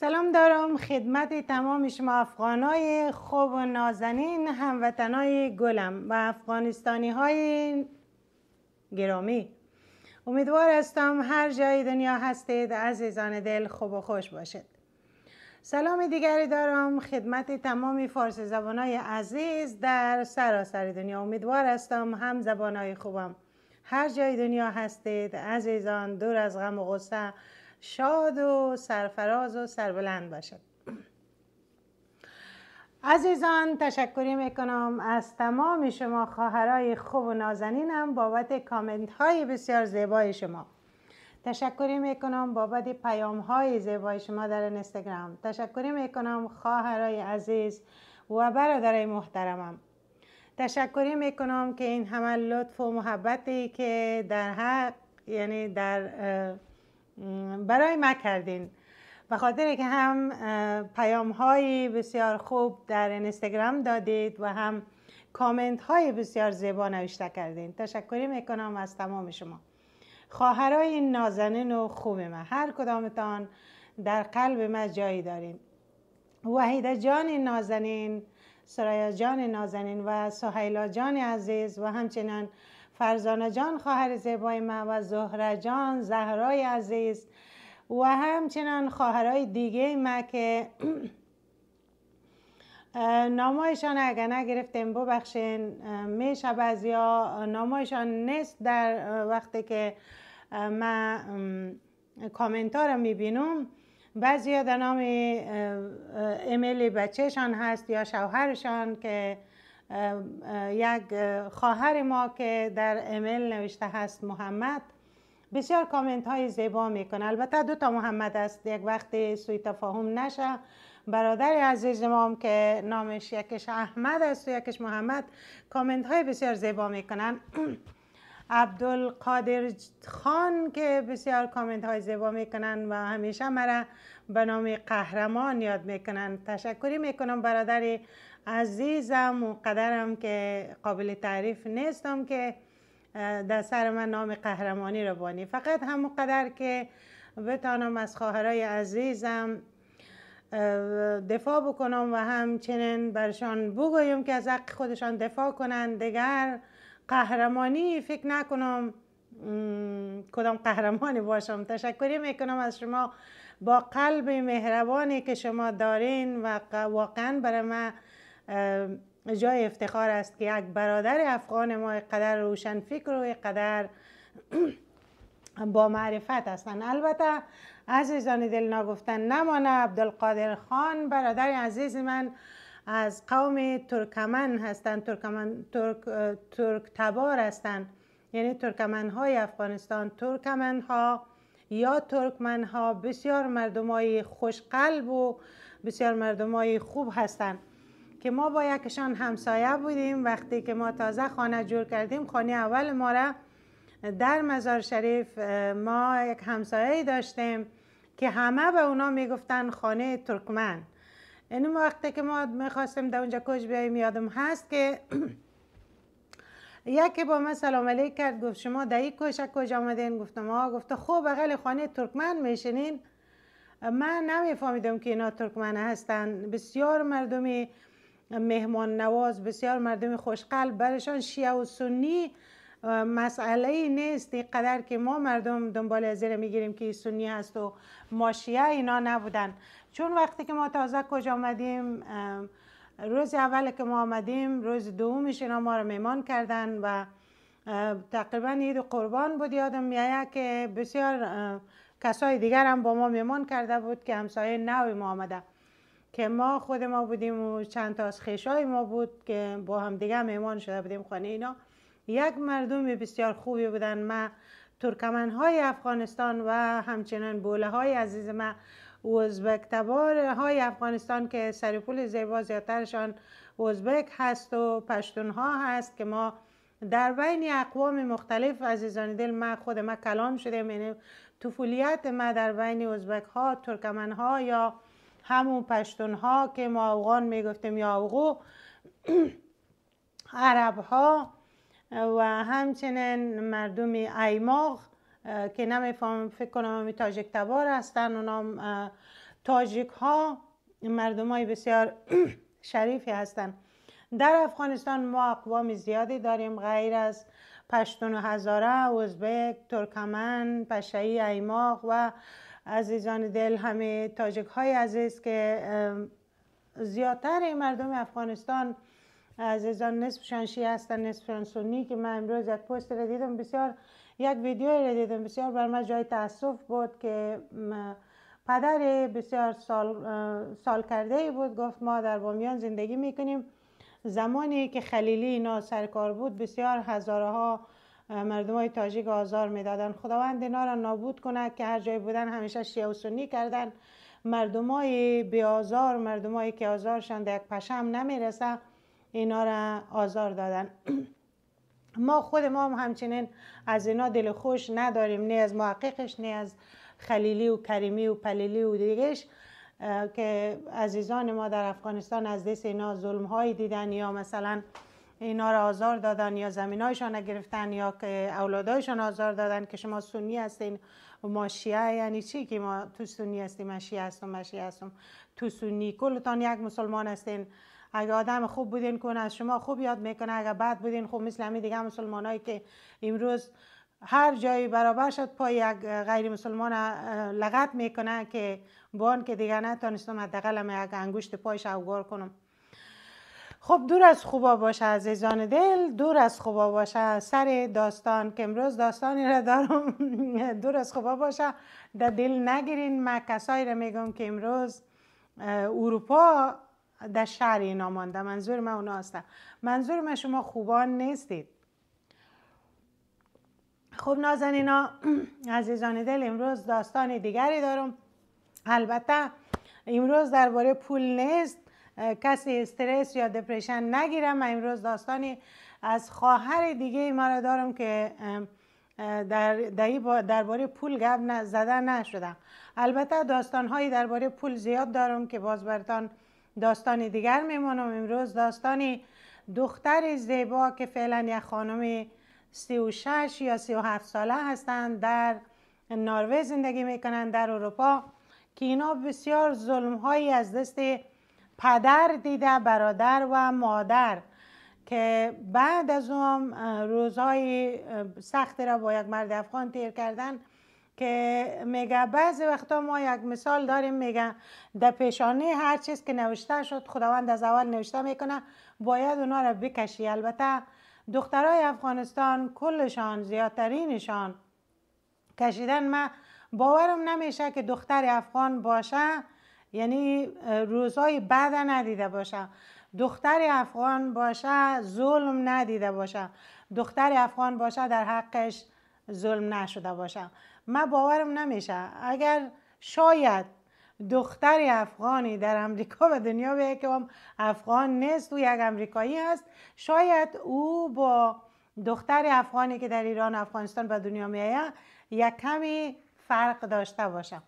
سلام دارم خدمت تمام شما افغانای خوب و نازنین هموطنای گلم و افغانستانی های گرامی امیدوار هستم هر جای دنیا هستید عزیزان دل خوب و خوش باشد سلام دیگری دارم خدمت تمام فارس زبانای عزیز در سراسر دنیا امیدوار هستم هم زبانای خوبم هر جای دنیا هستید عزیزان دور از غم و غصه شاد و سرفراز و سربلند باشد عزیزان تشکری میکنم از تمام شما خواهرای خوب و نازنینم بابت کامنت های بسیار زیبای شما تشکری میکنم بابت پیام های زیبای شما در اینستاگرام تشکری میکنم خواهرای عزیز و برادرای محترمم تشکری میکنم که این همه لطف و محبتی که در حق یعنی در برای ما کردین به خاطر که هم پیام های بسیار خوب در اینستاگرام دادید و هم کامنت های بسیار زیبا نوشته کردین تشکری میکنم از تمام شما خواهرای نازنین و خوب ما هر کدامتان در قلب ما جایی دارین وحیده جان نازنین سرایا جان نازنین و سهیلا جان عزیز و همچنان فرزانه جان خواهر زیبای ما و زهره جان زهرای عزیز و همچنان خواهرای دیگه ما که نامایشان اگر نگرفتیم ببخشین میشه بعضیا نامایشان نیست در وقتی که من کامنتار میبینم بعضی در نام ایمیل بچهشان هست یا شوهرشان که یک خواهر ما که در امیل نوشته هست محمد بسیار کامنت های زیبا میکنه البته دو تا محمد است یک وقت سوی تفاهم نشه برادر عزیز ما که نامش یکش احمد است و یکش محمد کامنت های بسیار زیبا میکنن عبدالقادر خان که بسیار کامنت های زیبا میکنن و همیشه مرا به نام قهرمان یاد میکنن تشکری میکنم برادر عزیزم و قدرم که قابل تعریف نیستم که در سر من نام قهرمانی رو بانی فقط همون قدر که بتانم از خواهرای عزیزم دفاع بکنم و همچنین برشان بگویم که از حق خودشان دفاع کنند دیگر قهرمانی فکر نکنم کدام قهرمانی باشم تشکری میکنم از شما با قلب مهربانی که شما دارین و واقعا برای من جای افتخار است که یک برادر افغان ما قدر روشن فکر و قدر با معرفت هستن البته عزیزان دل نگفتن نمانه عبدالقادر خان برادر عزیز من از قوم ترکمن هستند ترکمن ترک, ترک تبار هستند یعنی ترکمن های افغانستان ترکمن ها یا ترکمن ها بسیار مردم های قلب و بسیار مردم های خوب هستند که ما با یکشان همسایه بودیم وقتی که ما تازه خانه جور کردیم خانه اول ما را در مزار شریف ما یک همسایه داشتیم که همه به اونا میگفتن خانه ترکمن یعنی این وقتی که ما میخواستیم در اونجا کوچ بیاییم یادم هست که یکی با ما سلام علیک کرد گفت شما در این کش کجا آمدین گفتم آه گفته خوب بغل خانه ترکمن میشنین. من نمیفهمیدم که اینا ترکمن هستن بسیار مردمی مهمان نواز بسیار مردمی خوشقلب برشان شیعه و سنی مسئله نیست قدر که ما مردم دنبال زیر میگیریم که سنی هست و ما شیعه اینا نبودن چون وقتی که ما تازه کجا آمدیم روز اول که ما آمدیم روز دومش اینا ما رو میمان کردن و تقریبا عید قربان بود یادم میایه که بسیار کسای دیگر هم با ما میمان کرده بود که همسایه نوی ما آمده که ما خود ما بودیم و چند تا از خیشای ما بود که با هم دیگه میمان شده بودیم خانه اینا یک مردم بسیار خوبی بودن ما ترکمن های افغانستان و همچنان بوله های عزیز ما اوزبکتبار تبار های افغانستان که سرپول زیبا زیادترشان اوزبک هست و پشتون ها هست که ما در بین اقوام مختلف عزیزان دل ما خود ما کلام شدیم یعنی طفولیت ما در بین اوزبک ها ترکمن ها یا همون پشتون ها که ما می میگفتیم یا اوغو عرب ها و همچنین مردم ایماغ که نمیفهم فکر کنم همی تاجک تبار هستن اونا تاجیک ها مردم های بسیار شریفی هستن در افغانستان ما اقوام زیادی داریم غیر از پشتون و هزاره، اوزبک، ترکمن، پشعی، ایماق و عزیزان دل همه تاجک های عزیز که زیادتر مردم افغانستان عزیزان نصف شیعه هستن نصف سنی که من امروز یک پست را دیدم بسیار یک ویدیو را دیدم بسیار بر من جای تاسف بود که پدر بسیار سال, سال کرده بود گفت ما در بامیان زندگی میکنیم زمانی که خلیلی اینا سرکار بود بسیار هزارها مردم های تاجیک آزار میدادن خداوند اینا را نابود کنه که هر جای بودن همیشه شیعه و سنی کردن مردم های آزار مردم هایی که آزارشان در یک پشم نمیرسه اینا را آزار دادن ما خود ما هم همچنین از اینا دل خوش نداریم نه از محققش نه از خلیلی و کریمی و پلیلی و دیگهش که عزیزان ما در افغانستان از دست اینا ظلم هایی دیدن یا مثلا اینا را آزار دادن یا زمین هایشان را گرفتن یا که اولادایشان آزار دادن که شما سنی هستین و ما شیعه یعنی چی که ما تو سنی هستیم من شیعه هستم من شیعه هستم تو سنی کلتان یک مسلمان هستین اگر آدم خوب بودین کنه از شما خوب یاد میکنه اگر بد بودین خوب مثل همین دیگه مسلمانایی که امروز هر جایی برابر شد پای یک غیر مسلمان لغت میکنه که بان که دیگه نتانستم حداقل یک انگوشت پایش اوگار کنم خب دور از خوبا باشه عزیزان دل دور از خوبا باشه سر داستان که امروز داستانی را دارم دور از خوبا باشه در دل نگیرین من کسایی را میگم که امروز اروپا در شهر اینا مانده منظور من اونا هستم منظور من شما خوبان نیستید خب نازنینا عزیزان دل امروز داستان دیگری دارم البته امروز درباره پول نیست کسی استرس یا دپرشن نگیرم من امروز داستانی از خواهر دیگه ای را دارم که در درباره پول گپ زده نشدم البته داستان هایی درباره پول زیاد دارم که باز برتان داستان دیگر میمانم امروز داستان دختر زیبا که فعلا یک خانم 36 یا 37 ساله هستند در ناروی زندگی میکنن در اروپا که اینا بسیار ظلم هایی از دست پدر دیده برادر و مادر که بعد از اون روزهای سخت را با یک مرد افغان تیر کردن که میگه بعضی وقتا ما یک مثال داریم میگه در پیشانه هر چیز که نوشته شد خداوند از اول نوشته میکنه باید اونا را بکشی البته دخترای افغانستان کلشان زیادترینشان کشیدن من باورم نمیشه که دختر افغان باشه یعنی روزای بعد ندیده باشه دختر افغان باشه ظلم ندیده باشه دختر افغان باشه در حقش ظلم نشده باشه من باورم نمیشه اگر شاید دختر افغانی در امریکا و دنیا به که هم افغان نیست و یک امریکایی هست شاید او با دختر افغانی که در ایران و افغانستان به دنیا می یک کمی فرق داشته باشه.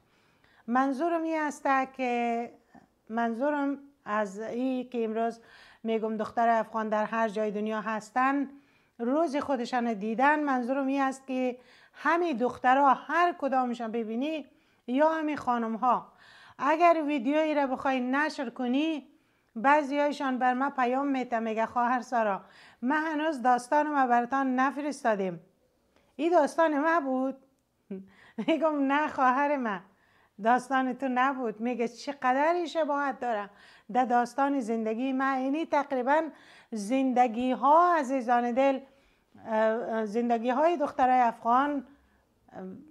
منظورم این است که منظورم از این که امروز میگم دختر افغان در هر جای دنیا هستن روز خودشان دیدن منظورم این است که همین دخترها هر کدامشان ببینی یا همین خانم ها اگر ویدیویی را بخوای نشر کنی بعضی هایشان بر ما پیام میته میگه خواهر سارا من هنوز داستان ما برتان نفرستادیم این داستان ما بود میگم نه خواهر من داستان تو نبود میگه چقدر شباهت داره در دا داستان زندگی ما اینی تقریبا زندگی ها عزیزان دل زندگی های دخترای افغان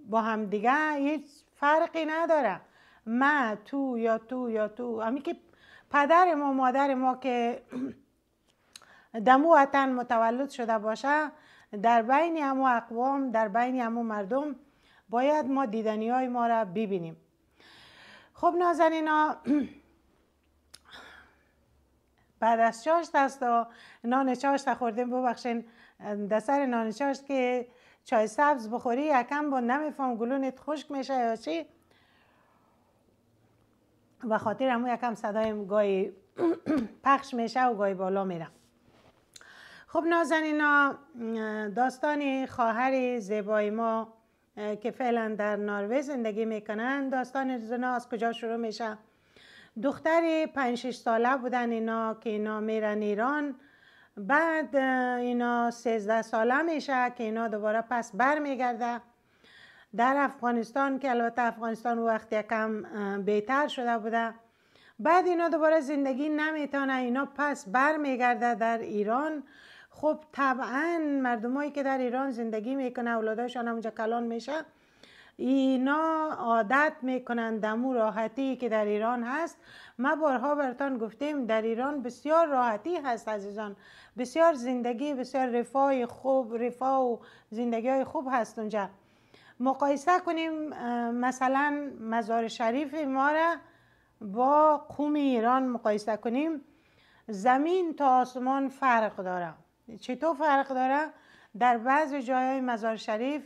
با هم دیگه هیچ فرقی نداره ما تو یا تو یا تو همین که پدر ما مادر ما که دمو وطن متولد شده باشه در بین امو اقوام در بین امو مردم باید ما دیدنی های ما را ببینیم خب نازنینا بعد از چاشت است و نان چاشت خوردیم ببخشین دسر سر نان چاشت که چای سبز بخوری یکم با نمیفهم گلونت خشک میشه یا چی و خاطر همون یکم صدای گای پخش میشه و گای بالا میرم خب نازنینا داستان خواهر زیبای ما که فعلا در ناروی زندگی میکنن داستان زنا از کجا شروع میشه دختر پنج ساله بودن اینا که اینا میرن ایران بعد اینا 13 ساله میشه که اینا دوباره پس بر میگرده در افغانستان که البته افغانستان وقت یکم بهتر شده بوده بعد اینا دوباره زندگی نمیتونه اینا پس بر میگرده در ایران خب طبعا مردمایی که در ایران زندگی میکنه اولاداشان همونجا کلان میشه اینا عادت میکنند دمو راحتی که در ایران هست ما بارها برتان گفتیم در ایران بسیار راحتی هست عزیزان بسیار زندگی بسیار رفاه خوب رفاه و زندگی های خوب هست اونجا مقایسه کنیم مثلا مزار شریف ما را با قوم ایران مقایسه کنیم زمین تا آسمان فرق داره چطور فرق داره در بعض جایهای مزار شریف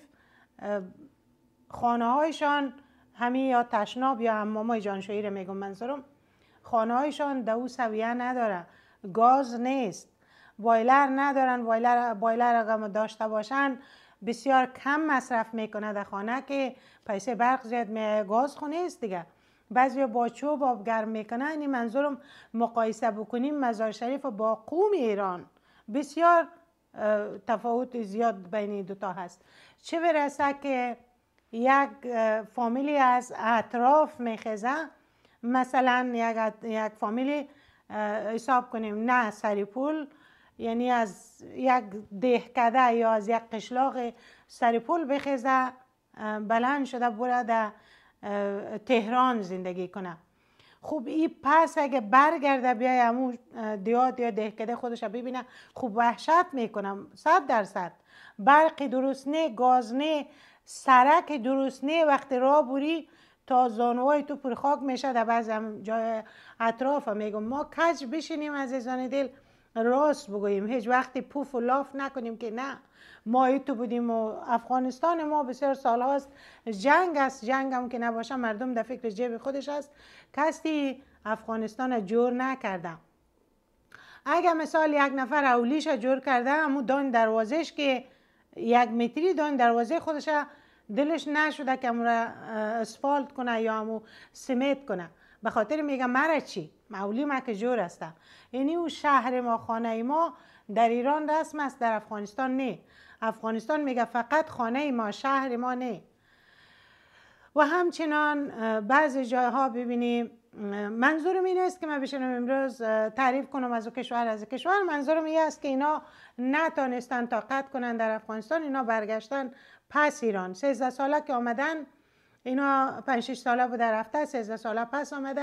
خانه هایشان همه یا تشناب یا امامای جانشویی رو میگم منظورم خانه هایشان دو سویه نداره گاز نیست بایلر ندارن بایلر, بایلر داشته باشن بسیار کم مصرف میکنه در خانه که پیسه برق زیاد می گاز خونه است دیگه بعضی با چوب آب گرم میکنن این منظورم مقایسه بکنیم مزار شریف با قوم ایران بسیار تفاوت زیاد بین دوتا هست چه برسه که یک فامیلی از اطراف میخیزه مثلا یک, فامیلی حساب کنیم نه سریپول یعنی از یک دهکده یا از یک قشلاق سریپول بخیزه بلند شده بره در تهران زندگی کنه خوب این پس اگه برگرده بیای امو دیاد یا دهکده خودش ببینه خوب وحشت میکنم صد درصد برقی درست نه گاز نه سرک درست نه وقتی راه بوری تا زانوهای تو پر خاک میشه در بعض جای اطراف میگم ما کج بشینیم عزیزان دل راست بگوییم هیچ وقتی پوف و لاف نکنیم که نه ما تو بودیم و افغانستان ما بسیار سال هاست جنگ است جنگ هم که نباشه مردم در فکر جیب خودش است کسی افغانستان جور نکردم اگر مثال یک نفر اولیش جور کرده امو دان دروازش که یک متری دان دروازه خودش دلش نشده که امرا اسفالت کنه یا امو سمت کنه به خاطر میگه مرا چی مولی ما که جور است یعنی او شهر ما خانه ما در ایران رسم است در افغانستان نه افغانستان میگه فقط خانه ما شهر ما نه و همچنان بعضی جایها ببینیم منظورم این است که من بشنم امروز تعریف کنم از او کشور از او کشور منظورم این است که اینا نتانستن طاقت کنن در افغانستان اینا برگشتن پس ایران 13 ساله که آمدن اینا 5 6 ساله در رفته 13 ساله پس آمده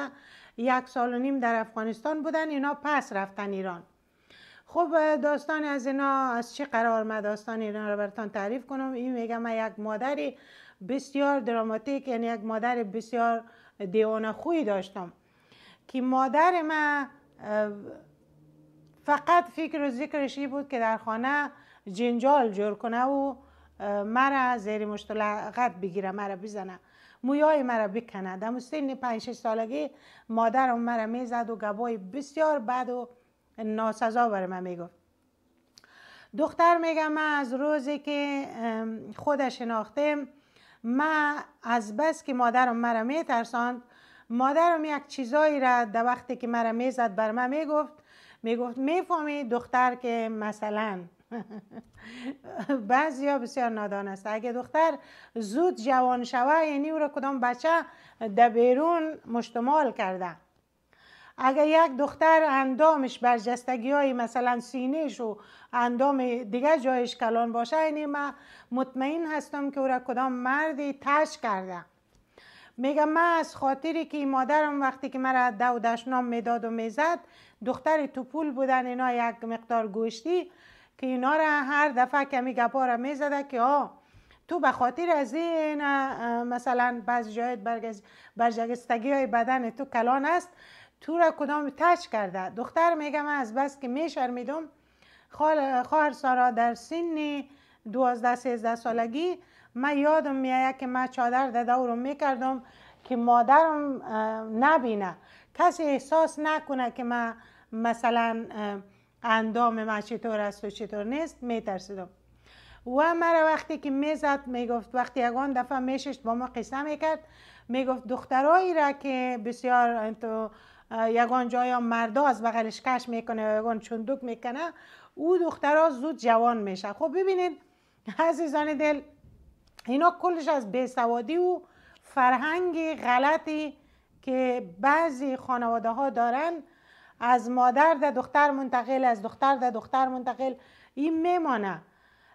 یک سال و نیم در افغانستان بودن اینا پس رفتن ایران خب داستان از اینا از چه قرار ما داستان اینا رو براتون تعریف کنم این میگم من یک مادری بسیار دراماتیک یعنی یک مادر بسیار دیوانه خوی داشتم که مادر ما فقط فکر و ذکرش ای بود که در خانه جنجال جور کنه و مرا زیر مشتلقت بگیره مرا بزنه مویای مرا بکنه در سن پنج 6 سالگی مادرم مرا میزد و گبای بسیار بد و ناسزا بر من میگفت دختر میگم من از روزی که خودش شناختم ما از بس که مادرم مرا میترساند مادرم یک چیزایی را در وقتی که مرا میزد بر من میگفت میگفت میفهمی دختر که مثلا بعضی ها بسیار نادان است اگه دختر زود جوان شوه یعنی او را کدام بچه در بیرون مشتمال کرده اگر یک دختر اندامش برجستگی های مثلا سینهش و اندام دیگه جایش کلان باشه یعنی من مطمئن هستم که او را کدام مردی تش کرده میگم من از خاطری که مادرم وقتی که مرا دو دشنام میداد و میزد دختر توپول بودن اینا یک مقدار گوشتی که اینا را هر دفعه کمی گپا را میزده که آه تو به خاطر از این مثلا بعض جایت برجستگی های بدن تو کلان است تو را کدام تش کرده دختر میگم از بس که میشرمیدم خواهر سارا در سن دوازده سیزده سالگی من یادم میایه که من چادر داده میکردم که مادرم نبینه کسی احساس نکنه که من مثلا اندام من چطور است و چطور نیست میترسیدم و مرا وقتی که میزد میگفت وقتی یکان دفعه میششت با ما قصه میکرد میگفت دخترایی را که بسیار انتو یگان جای مردا از بغلش کش میکنه یگان چندوک میکنه او دخترها زود جوان میشه خب ببینید عزیزان دل اینا کلش از بیسوادی و فرهنگ غلطی که بعضی خانواده ها دارن از مادر در دختر منتقل از دختر در دختر منتقل این میمانه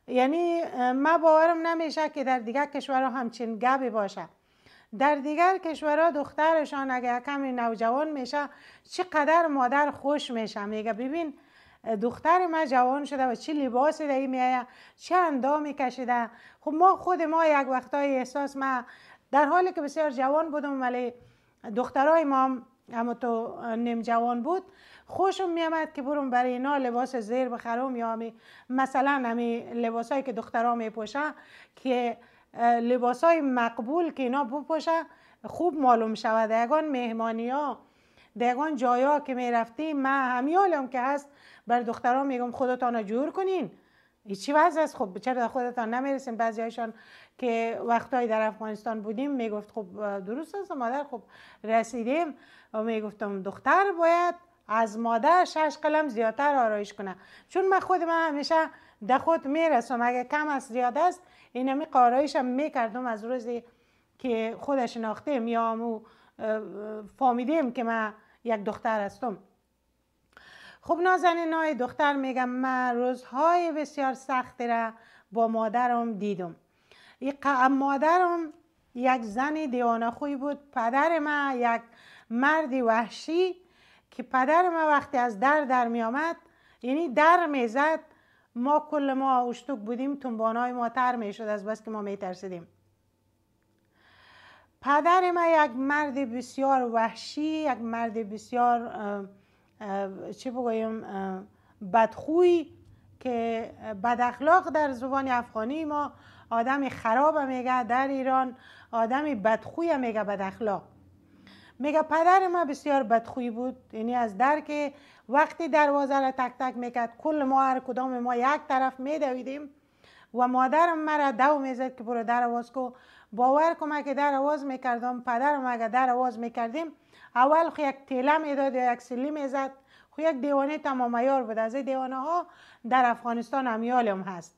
یعنی ما باورم نمیشه که در دیگر کشورها همچین گبی باشه در دیگر کشورها دخترشان اگر کمی نوجوان میشه چقدر مادر خوش میشه میگه ببین دختر ما جوان شده و چی لباسی در میایه چه اندامی کشیده خب ما خود ما یک وقتای احساس ما در حالی که بسیار جوان بودم ولی دخترای ما هم تو نیم جوان بود خوشم میامد که برم برای اینا لباس زیر بخرم یا مثلا همی لباسایی که دخترها میپوشه که لباس های مقبول که اینا بپوشن خوب معلوم شود دیگان مهمانی ها دیگان جایا که رفتیم من هم که هست بر دختران میگم خودتان جور کنین چی وضع است خب چرا خودتان نمیرسیم بعضی هایشان که وقتهایی در افغانستان بودیم میگفت خب درست است مادر خب رسیدیم و میگفتم دختر باید از مادر شش قلم زیادتر آرایش کنه چون من خود من همیشه ده خود میرسم اگه کم از زیاد است این همی میکردم از روزی که خودش ناخته یا امو فامیدیم که من یک دختر هستم خب نازنین دختر میگم من روزهای بسیار سختی را با مادرم دیدم مادرم یک زن دیوانه خوی بود پدر یک مرد وحشی که پدر وقتی از در در می یعنی در می ما کل ما اشتوک بودیم های ما تر می از بس که ما می ترسیدیم پدر ما یک مرد بسیار وحشی یک مرد بسیار چه بگویم بدخوی که بد اخلاق در زبان افغانی ما آدم خراب میگه در ایران آدم بدخوی میگه بد اخلاق میگه پدر ما بسیار بدخوی بود یعنی از درک وقتی دروازه را تک تک میکرد کل ما هر کدام ما یک طرف میدویدیم و مادرم مرا دو میزد که برو در کو باور کنم که در میکردم پدرم اگه در میکردیم اول خو یک تیله میداد یا یک سلی میزد خو یک دیوانه تمام ایار بود از این دیوانه ها در افغانستان امیال هست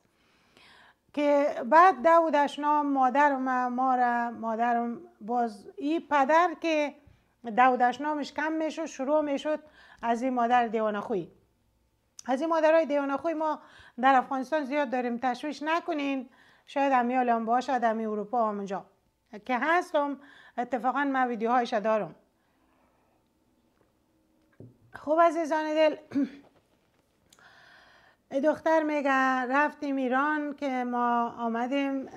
که بعد دو نام مادرم ما را مادرم باز ای پدر که دو دشنامش کم میشد شروع میشد از این مادر دیوانخوی از این مادرهای دیوانخوی ما در افغانستان زیاد داریم تشویش نکنین شاید همی آلم باش در اروپا هم اونجا که هستم اتفاقا من ویدیوهایش دارم خوب عزیزان دل دختر میگه رفتیم ایران که ما آمدیم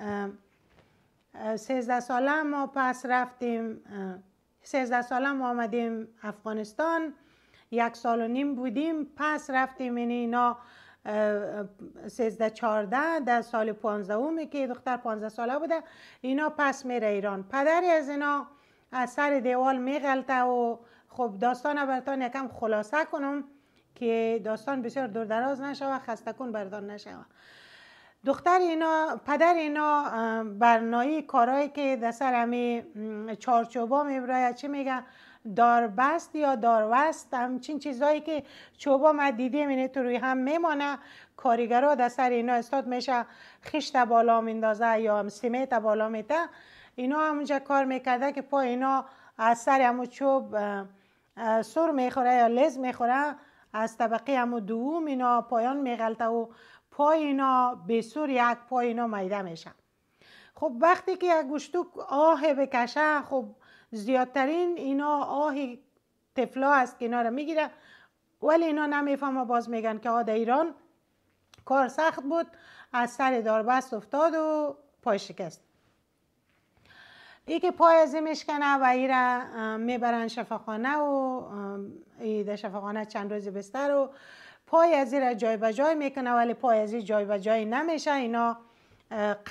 سیزده ساله ما پس رفتیم سیزده ساله ما آمدیم افغانستان یک سال و نیم بودیم پس رفتیم این اینا سیزده چارده در سال پانزده اومه که دختر پانزده ساله بوده اینا پس میره ایران پدری از اینا از سر دیوال میغلته و خب داستان برتان یکم خلاصه کنم که داستان بسیار دور دراز نشوه خستکون برتان بردان نشوه دختر اینا پدر اینا برنایی کارهایی که در سر همی چارچوبا میبراید چی میگه داربست یا داروست همچین چیزهایی که چوبا ما دیدیم اینه تو روی هم میمانه کارگرها در سر اینا استاد میشه خشت بالا میندازه یا هم بالا میته اینا همونجا کار میکرده که پا اینا از سر همون چوب سر میخوره یا لز میخوره از طبقه همون دوم اینا پایان میغلته و پای اینا به سور یک پای اینا میده میشه خب وقتی که یک گوشتو آه بکشه خب زیادترین اینا آهی تفلا است که اینا رو میگیره ولی اینا و باز میگن که آه ایران کار سخت بود از سر داربست افتاد و پای شکست ای که پای از میشکنه و ای را میبرن شفاخانه و ای در شفاخانه چند روز بستر و پای از ای را جای به جای میکنه ولی پای از ای جای به جای نمیشه اینا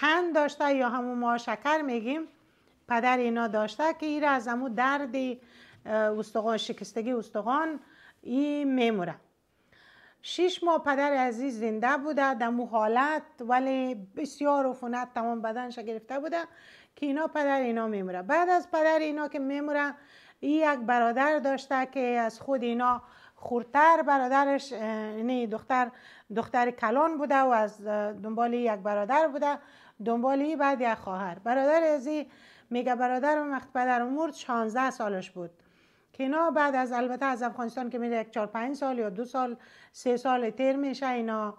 قند داشته یا همون ما شکر میگیم پدر اینا داشته که ایره از امو درد استقان شکستگی استخوان ای میموره شش ماه پدر عزیز زنده بوده در حالت ولی بسیار عفونت تمام بدنش گرفته بوده که اینا پدر اینا میموره بعد از پدر اینا که میموره ای یک برادر داشته که از خود اینا خورتر برادرش نه یعنی دختر دختر کلان بوده و از دنبال یک برادر بوده دنبال بعد یک خواهر برادر ازی میگه برادرم وقت پدرم مرد 16 سالش بود که اینا بعد از البته از افغانستان که میره یک چهار پنج سال یا دو سال سه سال تیر میشه اینا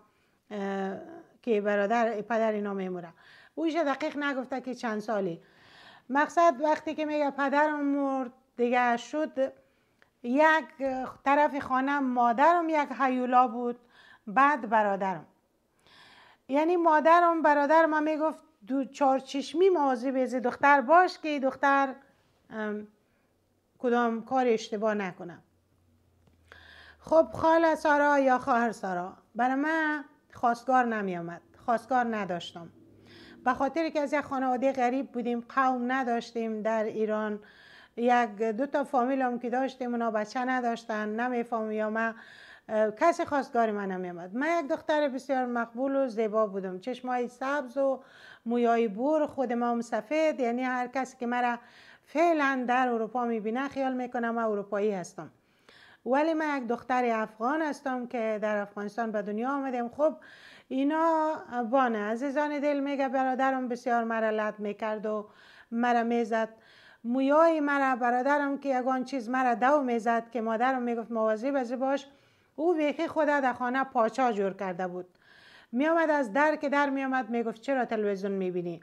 که برادر پدر اینا میموره او دقیق نگفته که چند سالی مقصد وقتی که میگه پدرم مرد دیگه شد یک طرف خانه مادرم یک حیولا بود بعد برادرم یعنی مادرم برادرم میگفت دو چهار چشمی موازی از دختر باش که دختر کدام کار اشتباه نکنم خب خاله سارا یا خواهر سارا برای من خواستگار نمیامد خواستگار نداشتم به خاطر که از یک خانواده غریب بودیم قوم نداشتیم در ایران یک دو تا فامیل هم که داشتیم اونا بچه نداشتن نه یا من کس خواستگار منم میامد من یک دختر بسیار مقبول و زیبا بودم چشمای سبز و مویای بور خودم سفید یعنی هر کسی که مرا فعلا در اروپا میبینه خیال میکنم من اروپایی هستم ولی من یک دختر افغان هستم که در افغانستان به دنیا آمدم خب اینا بانه عزیزان دل میگه برادرم بسیار مرا لد میکرد و مرا میزد مویای مرا برادرم که یگان چیز مرا دو میزد که مادرم میگفت مواظب باش او بیخی خود در خانه پاچا جور کرده بود می آمد از در که در می آمد می گفت چرا تلویزیون می بینی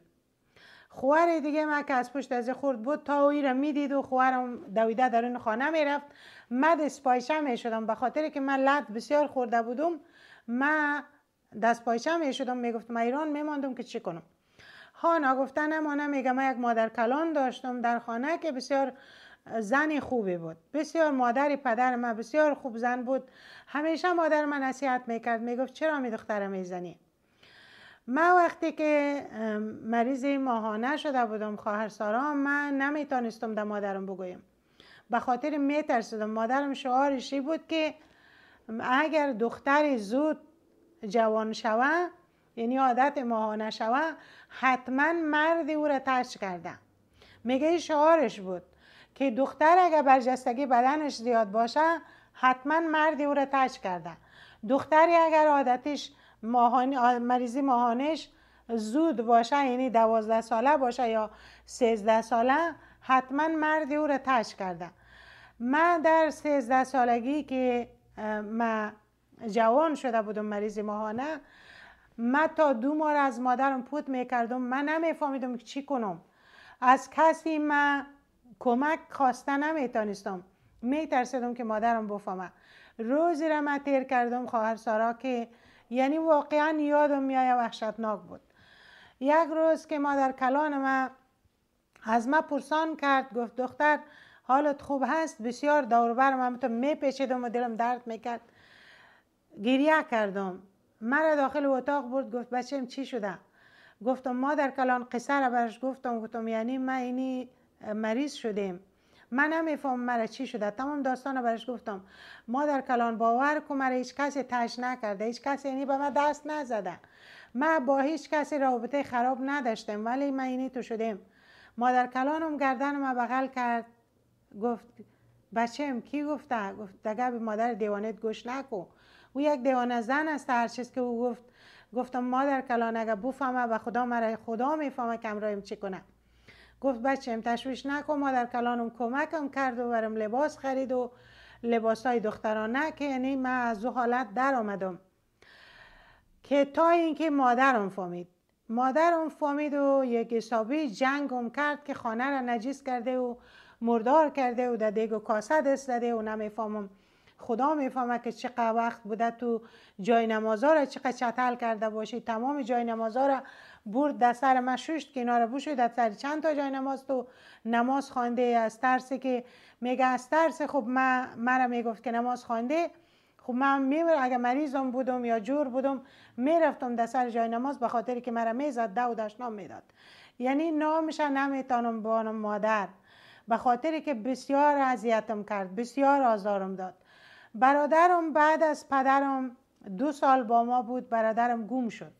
دیگه ما که از پشت از خورد بود تا او را دید و خوارم دویده در اون خانه میرفت مد دستپایشه می شدم به خاطر که من لط بسیار خورده بودم من پایشه می شدم می گفتم ایران می ماندم که چی کنم ها نگفته نمانه میگم من یک مادر کلان داشتم در خانه که بسیار زن خوبی بود بسیار مادر پدر من بسیار خوب زن بود همیشه مادر من نصیحت میکرد میگفت چرا می دخترم میزنی من وقتی که مریض ماهانه شده بودم خواهر سارا من نمیتونستم در مادرم بگویم به خاطر میترسیدم مادرم شعارش بود که اگر دختر زود جوان شوه یعنی عادت ماهانه شوه حتما مرد او را ترش کرده میگه شعارش بود که دختر اگر برجستگی بدنش زیاد باشه حتما مردی او را تج کرده دختری اگر عادتش ماهانی مریضی ماهانش زود باشه یعنی دوازده ساله باشه یا سیزده ساله حتما مردی او را کرده من در سیزده سالگی که من جوان شده بودم مریضی ماهانه من تا دو مار از مادرم پوت میکردم من نمیفهمیدم چی کنم از کسی من کمک خواستنم ایتانستم می که مادرم بفهمه روزی را من تیر کردم خواهر سارا که یعنی واقعا یادم میایه وحشتناک بود یک روز که مادر کلان ما از ما پرسان کرد گفت دختر حالت خوب هست بسیار دوربر من تو میپیچیدم و دلم درد میکرد گریه کردم مرا داخل اتاق برد گفت بچم چی شده گفتم مادر کلان قصه را برش گفتم گفتم یعنی من اینی مریض شدیم من نمیفهم مرا چی شده تمام داستان رو برش گفتم مادر کلان باور کن مرا هیچ کسی تش نکرده هیچ کسی اینی به من دست نزده ما با هیچ کسی رابطه خراب نداشتم ولی ما اینی تو شدیم مادر کلانم گردن ما بغل کرد گفت بچم کی گفته گفت دگه به مادر دیوانت گوش نکو او یک دیوانه زن است هر چیز که او گفت گفتم مادر کلان اگه بفهمه به خدا مرا خدا میفهمه که چی کنه گفت بچه تشویش نکن مادر کلانم کمکم کرد و برم لباس خرید و لباس های دخترانه که یعنی من از او حالت در آمدم که تا اینکه مادرم فهمید مادرم فامید و یک حسابی جنگم کرد که خانه را نجیس کرده و مردار کرده و در دیگ و کاسه دست داده و نمیفهمم خدا میفهمه که چقدر وقت بوده تو جای نمازا را چقدر چتل کرده باشی تمام جای نمازا را برد در سر من ششت کنار بو در سر چند تا جای نماز تو نماز خوانده از ترس که میگه از ترس خب من مرا میگفت که نماز خوانده خب من میمر اگه مریضم بودم یا جور بودم میرفتم در سر جای نماز به خاطر که مرا میزد ده و میداد یعنی نامش نمیتانم بانم مادر به خاطری که بسیار اذیتم کرد بسیار آزارم داد برادرم بعد از پدرم دو سال با ما بود برادرم گم شد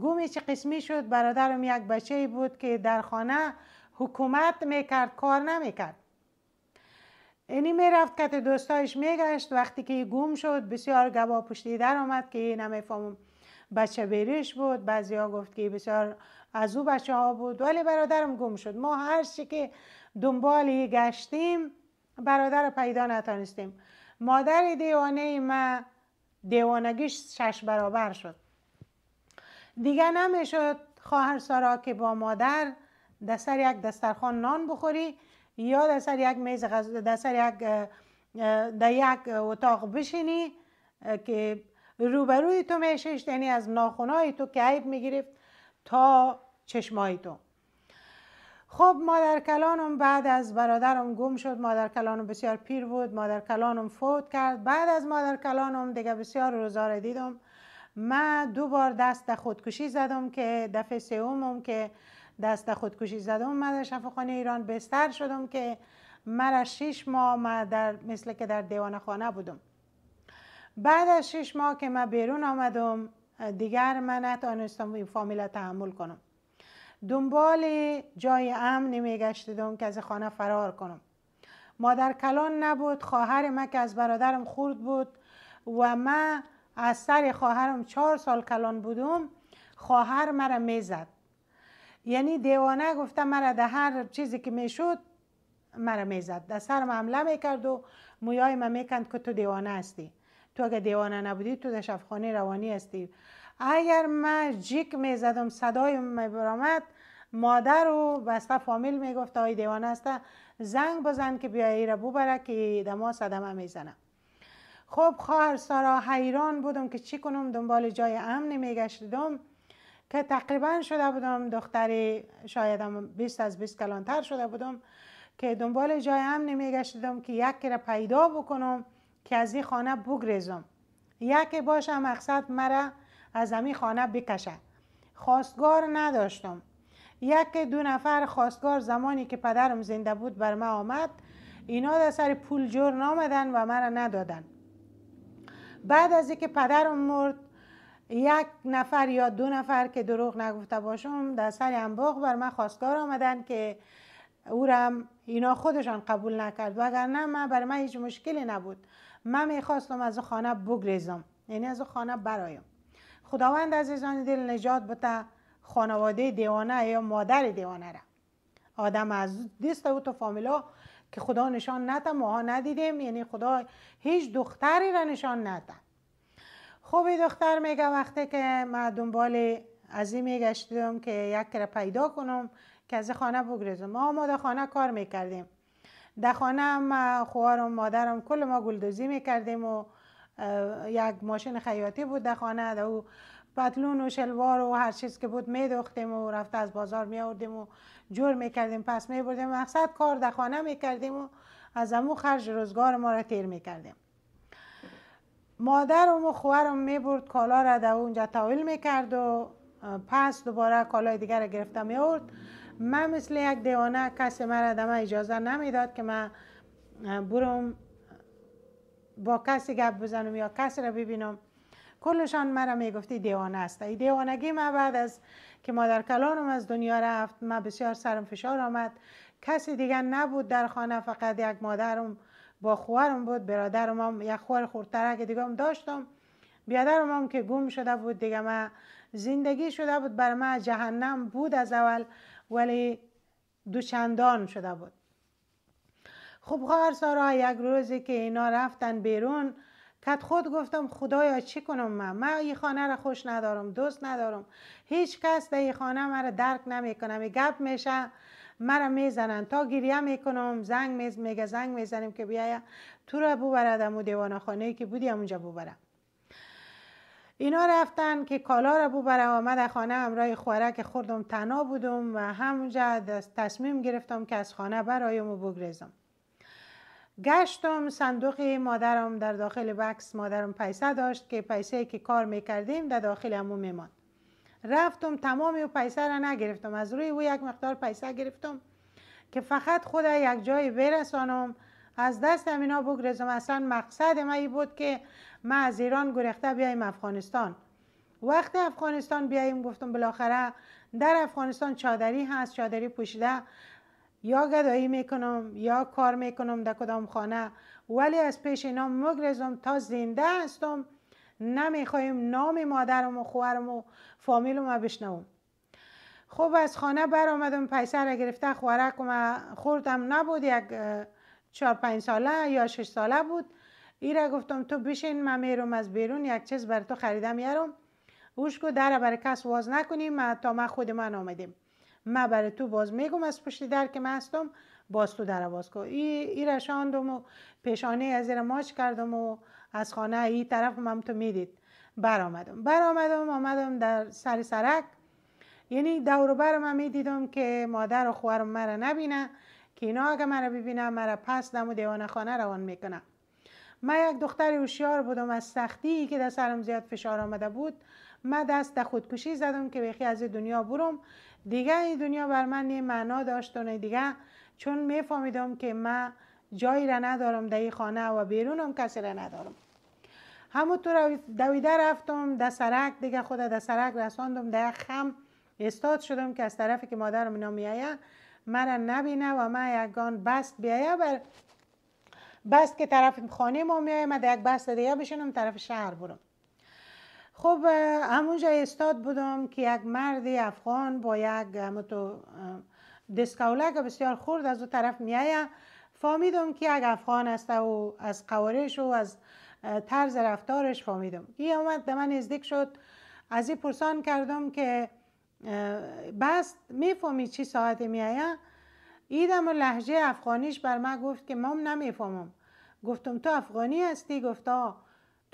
گومی چه قسمی شد برادرم یک بچه بود که در خانه حکومت میکرد کار نمیکرد اینی میرفت کت دوستایش میگشت وقتی که گم شد بسیار گوا پشتی در آمد که نمیفهمم بچه بریش بود بعضی ها گفت که بسیار از او بچه ها بود ولی برادرم گم شد ما هر چی که دنبالی گشتیم برادر پیدا نتانستیم مادر دیوانه ما دیوانگیش شش برابر شد دیگه نمیشد خواهر سارا که با مادر در سر یک دسترخوان نان بخوری یا در یک میز در یک در یک اتاق بشینی که روبروی تو میششت یعنی از ناخونای تو که عیب میگرفت تا چشمای تو خب مادر کلانم بعد از برادرم گم شد مادر کلانم بسیار پیر بود مادر کلانم فوت کرد بعد از مادر کلانم دیگه بسیار روزا دیدم ما دو بار دست خودکشی زدم که دفعه سومم که دست خودکشی زدم من در شفاخانه ایران بستر شدم که مرا شش ماه ما در مثل که در دیوان خانه بودم بعد از شش ماه که من بیرون آمدم دیگر من نتانستم این فامیل تحمل کنم دنبال جای امن میگشتیدم که از خانه فرار کنم مادر کلان نبود خواهر من که از برادرم خورد بود و من از سر خواهرم چهار سال کلان بودم خواهر مرا میزد یعنی دیوانه گفته مرا ده هر چیزی که میشد مرا میزد در سرم حمله میکرد و مویای ما میکند که تو دیوانه هستی تو اگه دیوانه نبودی تو در شفخانه روانی هستی اگر من جیک میزدم صدای میبرامد برامد مادر و بسته فامیل میگفت آی دیوانه هسته زنگ بزن که بیایی را ببره که دما صدمه میزنه. خب خواهر سارا حیران بودم که چی کنم دنبال جای امن میگشتدم که تقریبا شده بودم دختری شایدم 20 از 20 کلانتر شده بودم که دنبال جای امن میگشتیدم که یکی را پیدا بکنم که از این خانه بگریزم یکی باشه مقصد مرا از امی خانه بکشه خواستگار نداشتم یک دو نفر خواستگار زمانی که پدرم زنده بود بر ما آمد اینا در سر پول جور نامدن و مرا ندادن بعد از اینکه پدرم مرد یک نفر یا دو نفر که دروغ نگفته باشم در سر انباغ بر من خواستگار آمدن که او اینا خودشان قبول نکرد وگرنه من بر من هیچ مشکلی نبود من میخواستم از خانه بگریزم یعنی از خانه برایم خداوند عزیزان دل نجات بده خانواده دیوانه یا مادر دیوانه را آدم از دیست او تو که خدا نشان نده ماها ندیدیم یعنی خدا هیچ دختری را نشان نده خوبی دختر میگه وقتی که من دنبال ازی میگشتیم که یک را پیدا کنم که از خانه بگریزم ما ما در خانه کار میکردیم در خانه هم خوارم مادرم کل ما گلدوزی میکردیم و یک ماشین خیاطی بود در خانه در پتلون و شلوار و هر چیز که بود میدوختیم و رفته از بازار میآوردیم و جور میکردیم پس میبردیم مقصد کار در خانه میکردیم و از امو خرج روزگار ما را تیر میکردیم مادرم و خواهرم میبرد کالا را در اونجا تاویل میکرد و پس دوباره کالای دیگر را گرفته آورد من مثل یک دیوانه کسی مرا در اجازه نمیداد که من بروم با کسی گپ بزنم یا کسی را ببینم کلشان مرا میگفتی دیوانه است ای دیوانگی ما بعد از که مادر کلانم از دنیا رفت ما بسیار سرم فشار آمد کسی دیگر نبود در خانه فقط یک مادرم با خوارم بود برادرم هم یک خواهر که دیگه هم داشتم بیادرم هم که گم شده بود دیگه ما زندگی شده بود بر ما جهنم بود از اول ولی دوچندان شده بود خب خواهر سارا یک روزی که اینا رفتن بیرون کت خود گفتم خدایا چی کنم من من این خانه را خوش ندارم دوست ندارم هیچ کس در این خانه مرا درک نمیکنه می گپ میشه مرا میزنن تا گریه میکنم زنگ میز میگه زنگ میزنیم که بیای تو را ببرد امو دیوان خانه که بودی اونجا ببرم اینا رفتن که کالا را ببرم آمد خانه همراه خوره که خوردم تنها بودم و همونجا تصمیم گرفتم که از خانه برایم و گشتم صندوق مادرم در داخل بکس مادرم پیسه داشت که پیسه که کار میکردیم در داخل امو میماند رفتم تمام و پیسه را نگرفتم از روی او یک مقدار پیسه گرفتم که فقط خود یک جای برسانم از دست امینا بگرزم اصلا مقصد ما ای بود که ما از ایران گرخته بیایم افغانستان وقت افغانستان بیاییم گفتم بالاخره در افغانستان چادری هست چادری پوشیده یا گدایی میکنم یا کار میکنم در کدام خانه ولی از پیش اینا مگرزم تا زنده هستم نمیخوایم نام مادرم و خوهرم و فامیلم بشنوم خوب از خانه برآمدم پیسر گرفته خوارکم خوردم نبود یک چهار پنج ساله یا شش ساله بود ایره گفتم تو بشین من میرم از بیرون یک چیز بر تو خریدم یارم اوش گو در بر کس واز نکنیم تا من خود من آمدیم ما برای تو باز میگم از پشت در که مستم باز تو در باز کن ای, ای رشاندم و پیشانه از زیر ماش کردم و از خانه ای طرف هم تو میدید برآمدم برآمدم آمدم در سر سرک یعنی دور بر من میدیدم که مادر و خواهرم مرا نبینه که اینا اگه مرا ببینه مرا پس دم و دیوان خانه روان میکنه من یک دختر هوشیار بودم از سختی که در سرم زیاد فشار آمده بود من دست در خودکشی زدم که بخی از دنیا بروم دیگه این دنیا بر من یه معنا داشت و دیگه چون میفهمیدم که من جایی را ندارم در خانه و بیرونم کسی را ندارم همونطور دویده رفتم در سرک دیگه خود در سرک رساندم در خم استاد شدم که از طرفی که مادرم اینا میایه مرا نبینه و من یکگان بست بیایه بر بست که طرف خانه ما میایه من در یک بست دیگه بشینم طرف شهر برم خب همونجا استاد بودم که یک مردی افغان با یک تو دسکولک بسیار خورد از او طرف میایه فامیدم که یک افغان است و از قوارش و از طرز رفتارش فهمیدم ای اومد به من نزدیک شد از این پرسان کردم که بس میفهمی چی ساعت میایه ایدم و لحجه افغانیش بر من گفت که مام نمیفهمم گفتم تو افغانی هستی گفتا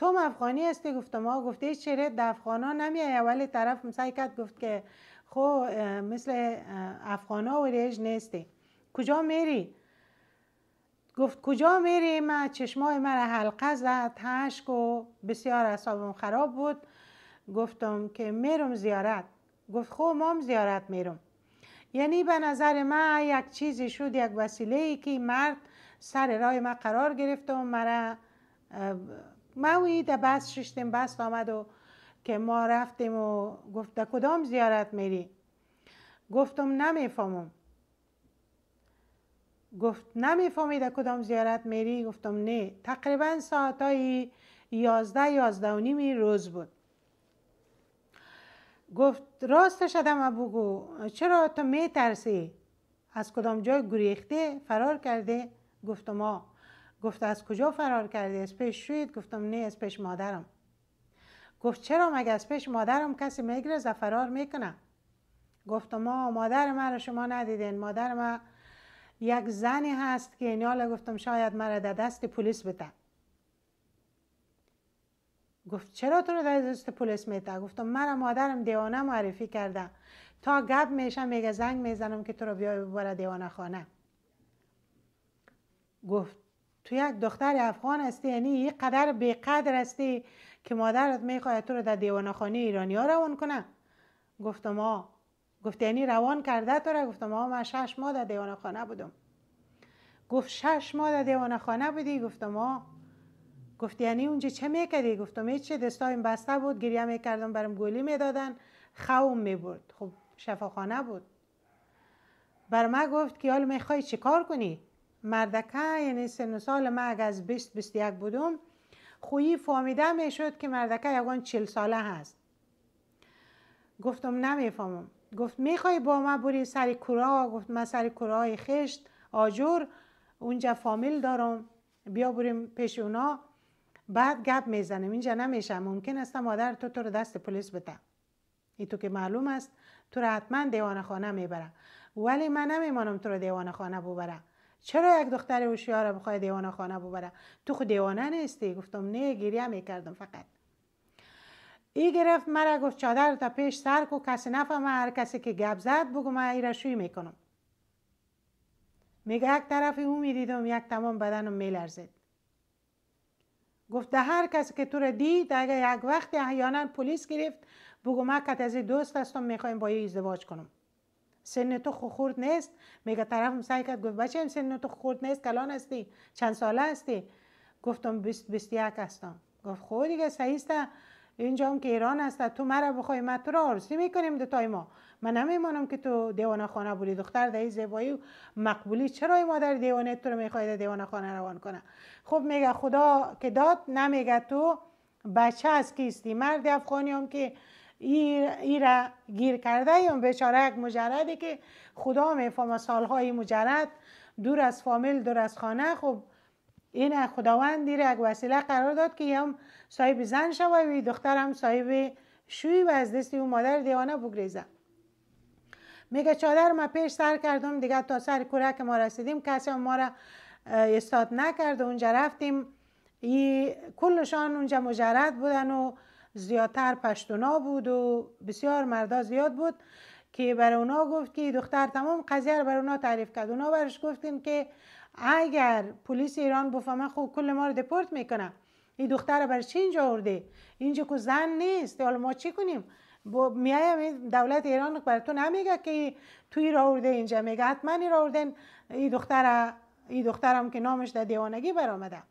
تو افغانی هستی گفته ما گفته هیچ دفخانا در نمیای اولی طرف مسای کرد گفت که خو خب، مثل افغانا و ریج نیستی کجا میری گفت کجا میری ما چشمای مرا حلقه زد هشک و بسیار اعصابم خراب بود گفتم که میرم زیارت گفت خب مام زیارت میرم یعنی به نظر من یک چیزی شد یک وسیله ای که مرد سر رای ما قرار گرفت و مرا وی ده بس ششتیم بست آمد و که ما رفتیم و گفت ده کدام زیارت میری گفتم نمیفهمم گفت نمیفهمی ده کدام زیارت میری گفتم نه تقریبا ساعتای یازده یازده و نیمی روز بود گفت راست شدم بگو چرا تو میترسی از کدام جای گریخته فرار کرده گفتم ما؟ گفت از کجا فرار کردی از شوید گفتم نه از پیش مادرم گفت چرا مگه از پیش مادرم کسی ز فرار میکنه گفتم ما مادر ما رو شما ندیدین مادر ما یک زنی هست که اینالا گفتم شاید مرا در دست پلیس بده گفت چرا تو رو در دست پلیس میده گفتم مرا مادرم دیوانه معرفی کرده تا گپ میشم میگه زنگ میزنم که تو رو بیای ببره دیوانه خانه گفت تو یک دختر افغان هستی یعنی یه قدر به قدر هستی که مادرت میخواهد تو رو در دیوانخانه ایرانی ها روان کنه گفتم ما گفت یعنی روان کرده تو رو گفتم ما من شش ماه در دیوانخانه بودم گفت شش ماه در دیوانخانه بودی گفتم ما گفت یعنی اونجا چه میکردی گفتم هیچ دستایم بسته بود گریه میکردم برم گولی میدادن خوم میبرد خب شفاخانه بود بر ما گفت که حال میخوای چیکار کنی مردکه یعنی سن سال ما اگر از 20 21 بودم خویی فهمیده می شد که مردکه یکان 40 ساله هست گفتم نمیفهمم گفت میخوای با ما بری سر کورا گفت من سر کورای خشت آجر اونجا فامیل دارم بیا بریم پیش اونا بعد گپ میزنم اینجا نمیشه ممکن است مادر تو تو رو دست پلیس بده ای تو که معلوم است تو رو حتما دیوان خانه میبره ولی من نمیمانم تو رو دیوان خانه ببرم چرا یک دختر هوشیار رو میخوای دیوانه خانه ببره تو خود دیوانه نیستی گفتم نه گریه میکردم فقط ای گرفت مرا گفت چادر تا پیش سر کو کسی نفهمه هر کسی که گب زد بگو من ای را شوی میکنم میگه یک طرف او میدیدم یک تمام بدنم میلرزید گفت ده هر کسی که تو را دید اگر یک وقت احیانا پلیس گرفت بگو من کت از دوست هستم میخوایم با ازدواج کنم سن تو خورد نیست میگه طرف سعی کرد گفت بچه سن تو خورد نیست کلان هستی چند ساله هستی گفتم بیست بیست یک هستم گفت خود دیگه سعیسته اینجا هم که ایران هست تو مرا بخوای ما تو را عروسی میکنیم تای ما من نمیمانم که تو دیوانه خانه بودی دختر دهی زیبایی و مقبولی چرا مادر دیوانه تو رو میخواید دیوانه خانه روان کنه خب میگه خدا که داد نمیگه تو بچه از کیستی مرد افغانی هم که ای را گیر کرده ایم بیچاره یک مجرده که خدا میفهمه سالهای مجرد دور از فامیل دور از خانه خب این خداوند دیر یک وسیله قرار داد که هم صاحب زن شوه و دختر هم صاحب شوی و از دستی او مادر دیوانه بگریزه میگه چادر ما پیش سر کردم دیگه تا سر کورک ما رسیدیم کسی هم ما را استاد نکرد و اونجا رفتیم ای کلشان اونجا مجرد بودن و زیادتر پشتونا بود و بسیار مردا زیاد بود که بر اونا گفت که دختر تمام قضیه رو بر اونا تعریف کرد اونا برش گفتیم که اگر پلیس ایران بفهمه خب کل ما رو دپورت میکنه این دختر رو برای چی اینجا آورده اینجا که زن نیست حالا ما چی کنیم با میایم دولت ایران تو نمیگه که توی را آورده اینجا میگه حتما این را آوردن این دختر ای دخترم که نامش در دیوانگی برآمده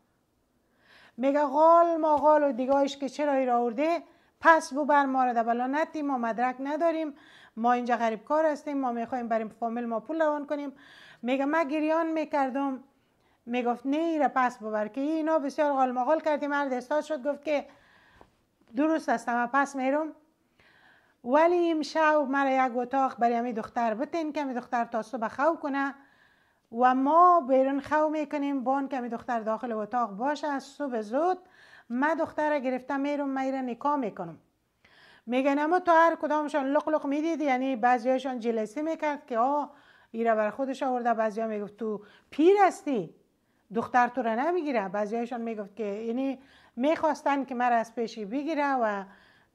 میگه غال ما غال و دیگاهش که چرا ای آورده پس بو بر ما را ما مدرک نداریم ما اینجا غریب کار هستیم ما میخوایم بریم فامیل ما پول روان کنیم میگه ما گریان میکردم میگفت نه ایره پس ببر که اینا بسیار ما مقال کردیم مرد استاد شد گفت که درست است و پس میرم ولی امشب مرا یک اتاق برای همی دختر بتین که همی دختر تا صبح خو کنه و ما بیرون خو میکنیم بان کمی دختر داخل اتاق باشه از صبح زود ما دختر گرفته میرم میره نکاح میکنم میگن اما تو هر کدامشان لق میدید یعنی بعضیشان جلسی میکرد که آه ایرا بر خودش آورده ها میگفت تو پیر هستی دختر تو را نمیگیره بعضیایشان میگفت که یعنی میخواستن که مرا از پیشی بگیره و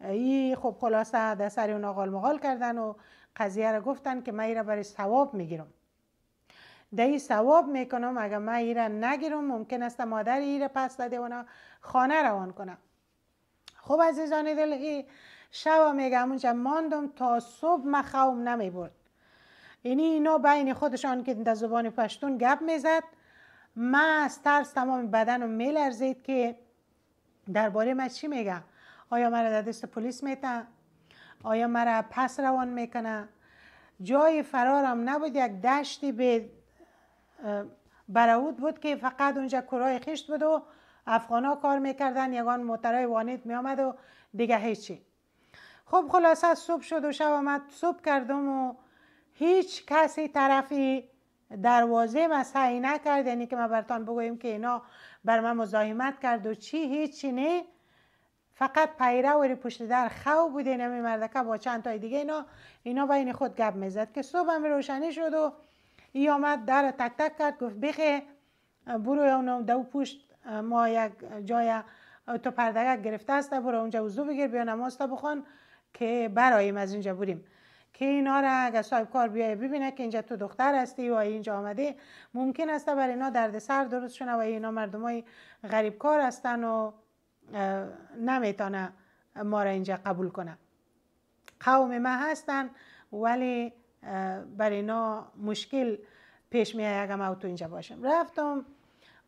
ای خب خلاصه در سر اون آقال مغال کردن و قضیه را گفتن که من ایره برای ثواب میگیرم دهی ثواب میکنم اگر من ایره نگیرم ممکن است مادر ایره پس داده اونا خانه روان کنم خب عزیزان دل ای شب میگم اونجا ماندم تا صبح من خوام نمی برد یعنی اینا بین خودشان که در زبان پشتون گپ میزد من از ترس تمام بدنم میلرزید که درباره من چی میگم آیا مرا در دست پلیس میتن آیا مرا پس روان میکنه جای فرارم نبود یک دشتی به براود بود که فقط اونجا کرای خشت بود و ها کار میکردن یگان مترای وانید میآمد و دیگه هیچی خب خلاصه صبح شد و شب آمد صبح کردم و هیچ کسی طرفی دروازه ما سعی نکرد یعنی که ما برتان بگویم که اینا بر من مزاحمت کرد و چی هیچی نه فقط پیره و پشت در خو بوده نمی یعنی مردکه با چند تای دیگه اینا اینا بین خود گپ میزد که صبح هم روشنی شد و ای آمد در تک تک کرد گفت بخه برو اونو دو پشت ما یک جای تو پردگک گرفته است برو اونجا وزو بگیر بیا نماز تا بخوان که براییم از اینجا بریم که اینا را اگر صاحب کار بیای ببینه که اینجا تو دختر هستی و اینجا آمده ممکن است برای اینا سر درست شونه و اینا مردم های غریب کار هستن و نمیتانه ما را اینجا قبول کنه قوم ما هستن ولی بر اینا مشکل پیش می اگر او تو اینجا باشم رفتم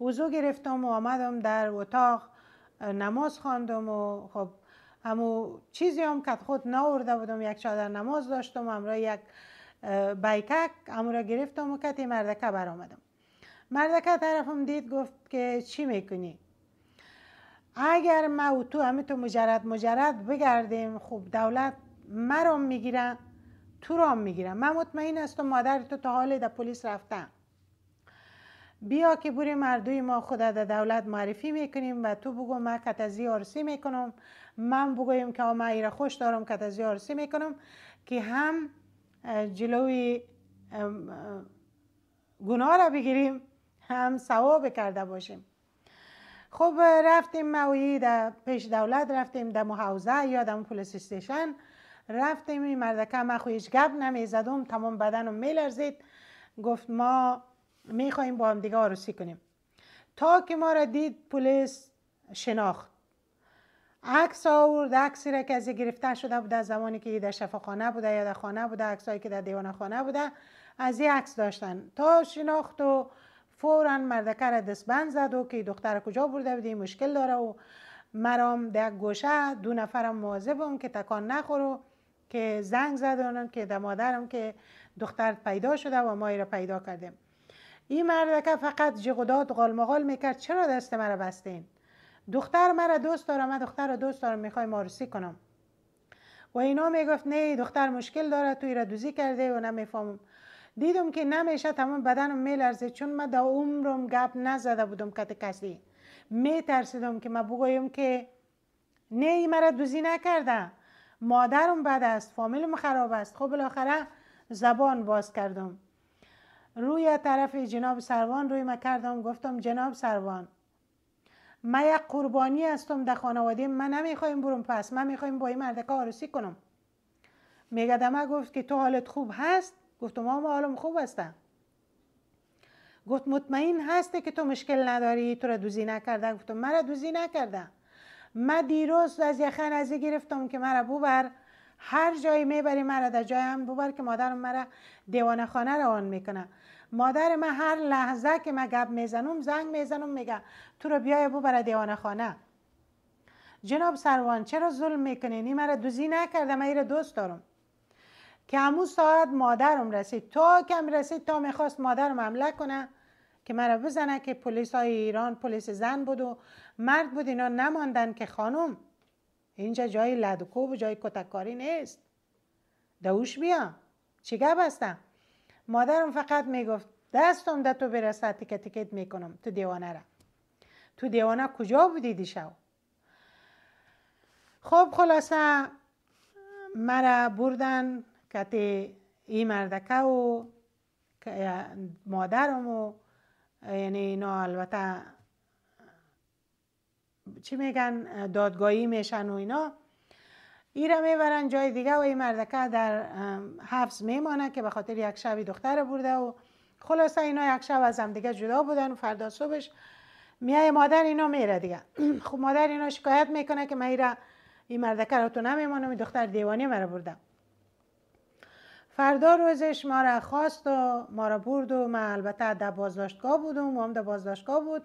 وضو گرفتم و آمدم در اتاق نماز خواندم و خب همو چیزی هم که خود ناورده بودم یک چادر نماز داشتم همراه یک بیکک همو را گرفتم و کتی مردکه آمدم مردکه طرفم دید گفت که چی میکنی اگر ما و تو همه تو مجرد مجرد بگردیم خب دولت می میگیرن تو را میگیرم من مطمئن هستم مادر تو تا حال در پلیس رفتم. بیا که بوری مردوی ما خود در دولت معرفی میکنیم و تو بگو من کتزی آرسی میکنم من بگویم که ما ایره خوش دارم کتزی آرسی میکنم که هم جلوی گناه را بگیریم هم ثواب کرده باشیم خب رفتیم مویی در پیش دولت رفتیم در محوزه یا در پلیس استیشن رفتیم این مردکه من خویش گپ زدم، تمام بدنم لرزید. گفت ما می خواهیم با هم دیگه عروسی کنیم تا که ما را دید پلیس شناخت عکس آورد عکسی را که از گرفته شده بوده زمانی که در خانه بوده یا در خانه بوده عکسایی که در دیوان خانه بوده از این عکس داشتن تا شناخت و فورا مردکه را دستبند زد و که دختر کجا برده بودی مشکل داره و مرام در گوشه دو نفرم مواظبم که تکان نخورو که زنگ زدانم که در مادرم که دختر پیدا شده و ما را پیدا کردیم این مردکه فقط جغداد غالمغال میکرد چرا دست مرا بستین دختر مرا دوست دارم من دختر را دوست دارم میخوای مارسی کنم و اینا میگفت نه دختر مشکل داره توی را دوزی کرده و نمیفهمم دیدم که نمیشه تمام بدنم میلرزه چون من در عمرم گپ نزده بودم کت کسی میترسیدم که من بگویم که نه مرا دوزی نکردم؟ مادرم بد است فامیلم خراب است خب بالاخره زبان باز کردم روی طرف جناب سروان روی ما کردم گفتم جناب سروان من یک قربانی هستم در خانواده من نمیخوایم بروم پس من میخوایم با این مردکه آرسی کنم میگه دمه گفت که تو حالت خوب هست گفتم ما حالم خوب هستم گفت مطمئن هسته که تو مشکل نداری تو را دوزی نکرده گفتم مرا دوزی نکرده من دیروز از یخه نزی گرفتم که مرا ببر هر جایی میبری مرا در جای هم ببر که مادرم مرا دیوان خانه رو آن میکنه مادر من هر لحظه که من گب میزنم زنگ میزنم میگه تو رو بیای ببر دیوان خانه جناب سروان چرا ظلم میکنین این مرا دوزی نکرده من رو دوست دارم که امو ساعت مادرم رسید تا کم رسید تا میخواست مادرم حمله کنه که مرا بزنه که پلیس های ایران پلیس زن بود و مرد بود اینا نماندن که خانم اینجا جای لدکوب و جای کتککاری نیست دوش بیا چی گپ مادرم فقط میگفت دستم ده تو برسه تیکه تیکت میکنم تو دیوانه را تو دیوانه کجا بودی دیشو خب خلاصه مرا بردن کتی ای مردکه و مادرم و یعنی اینا البته چی میگن دادگاهی میشن و اینا ایره میبرن جای دیگه و این مردکه در حفظ میمانه که به خاطر یک شبی دختر برده و خلاصه اینا یک شب از هم دیگه جدا بودن و فردا صبحش میای مادر اینا میره دیگه خب مادر اینا شکایت میکنه که من ایره این مردکه را تو نمیمانم دختر دیوانی مرا برده فردا روزش ما را خواست و ما را برد و من البته در بازداشتگاه بودم و هم در بازداشتگاه بود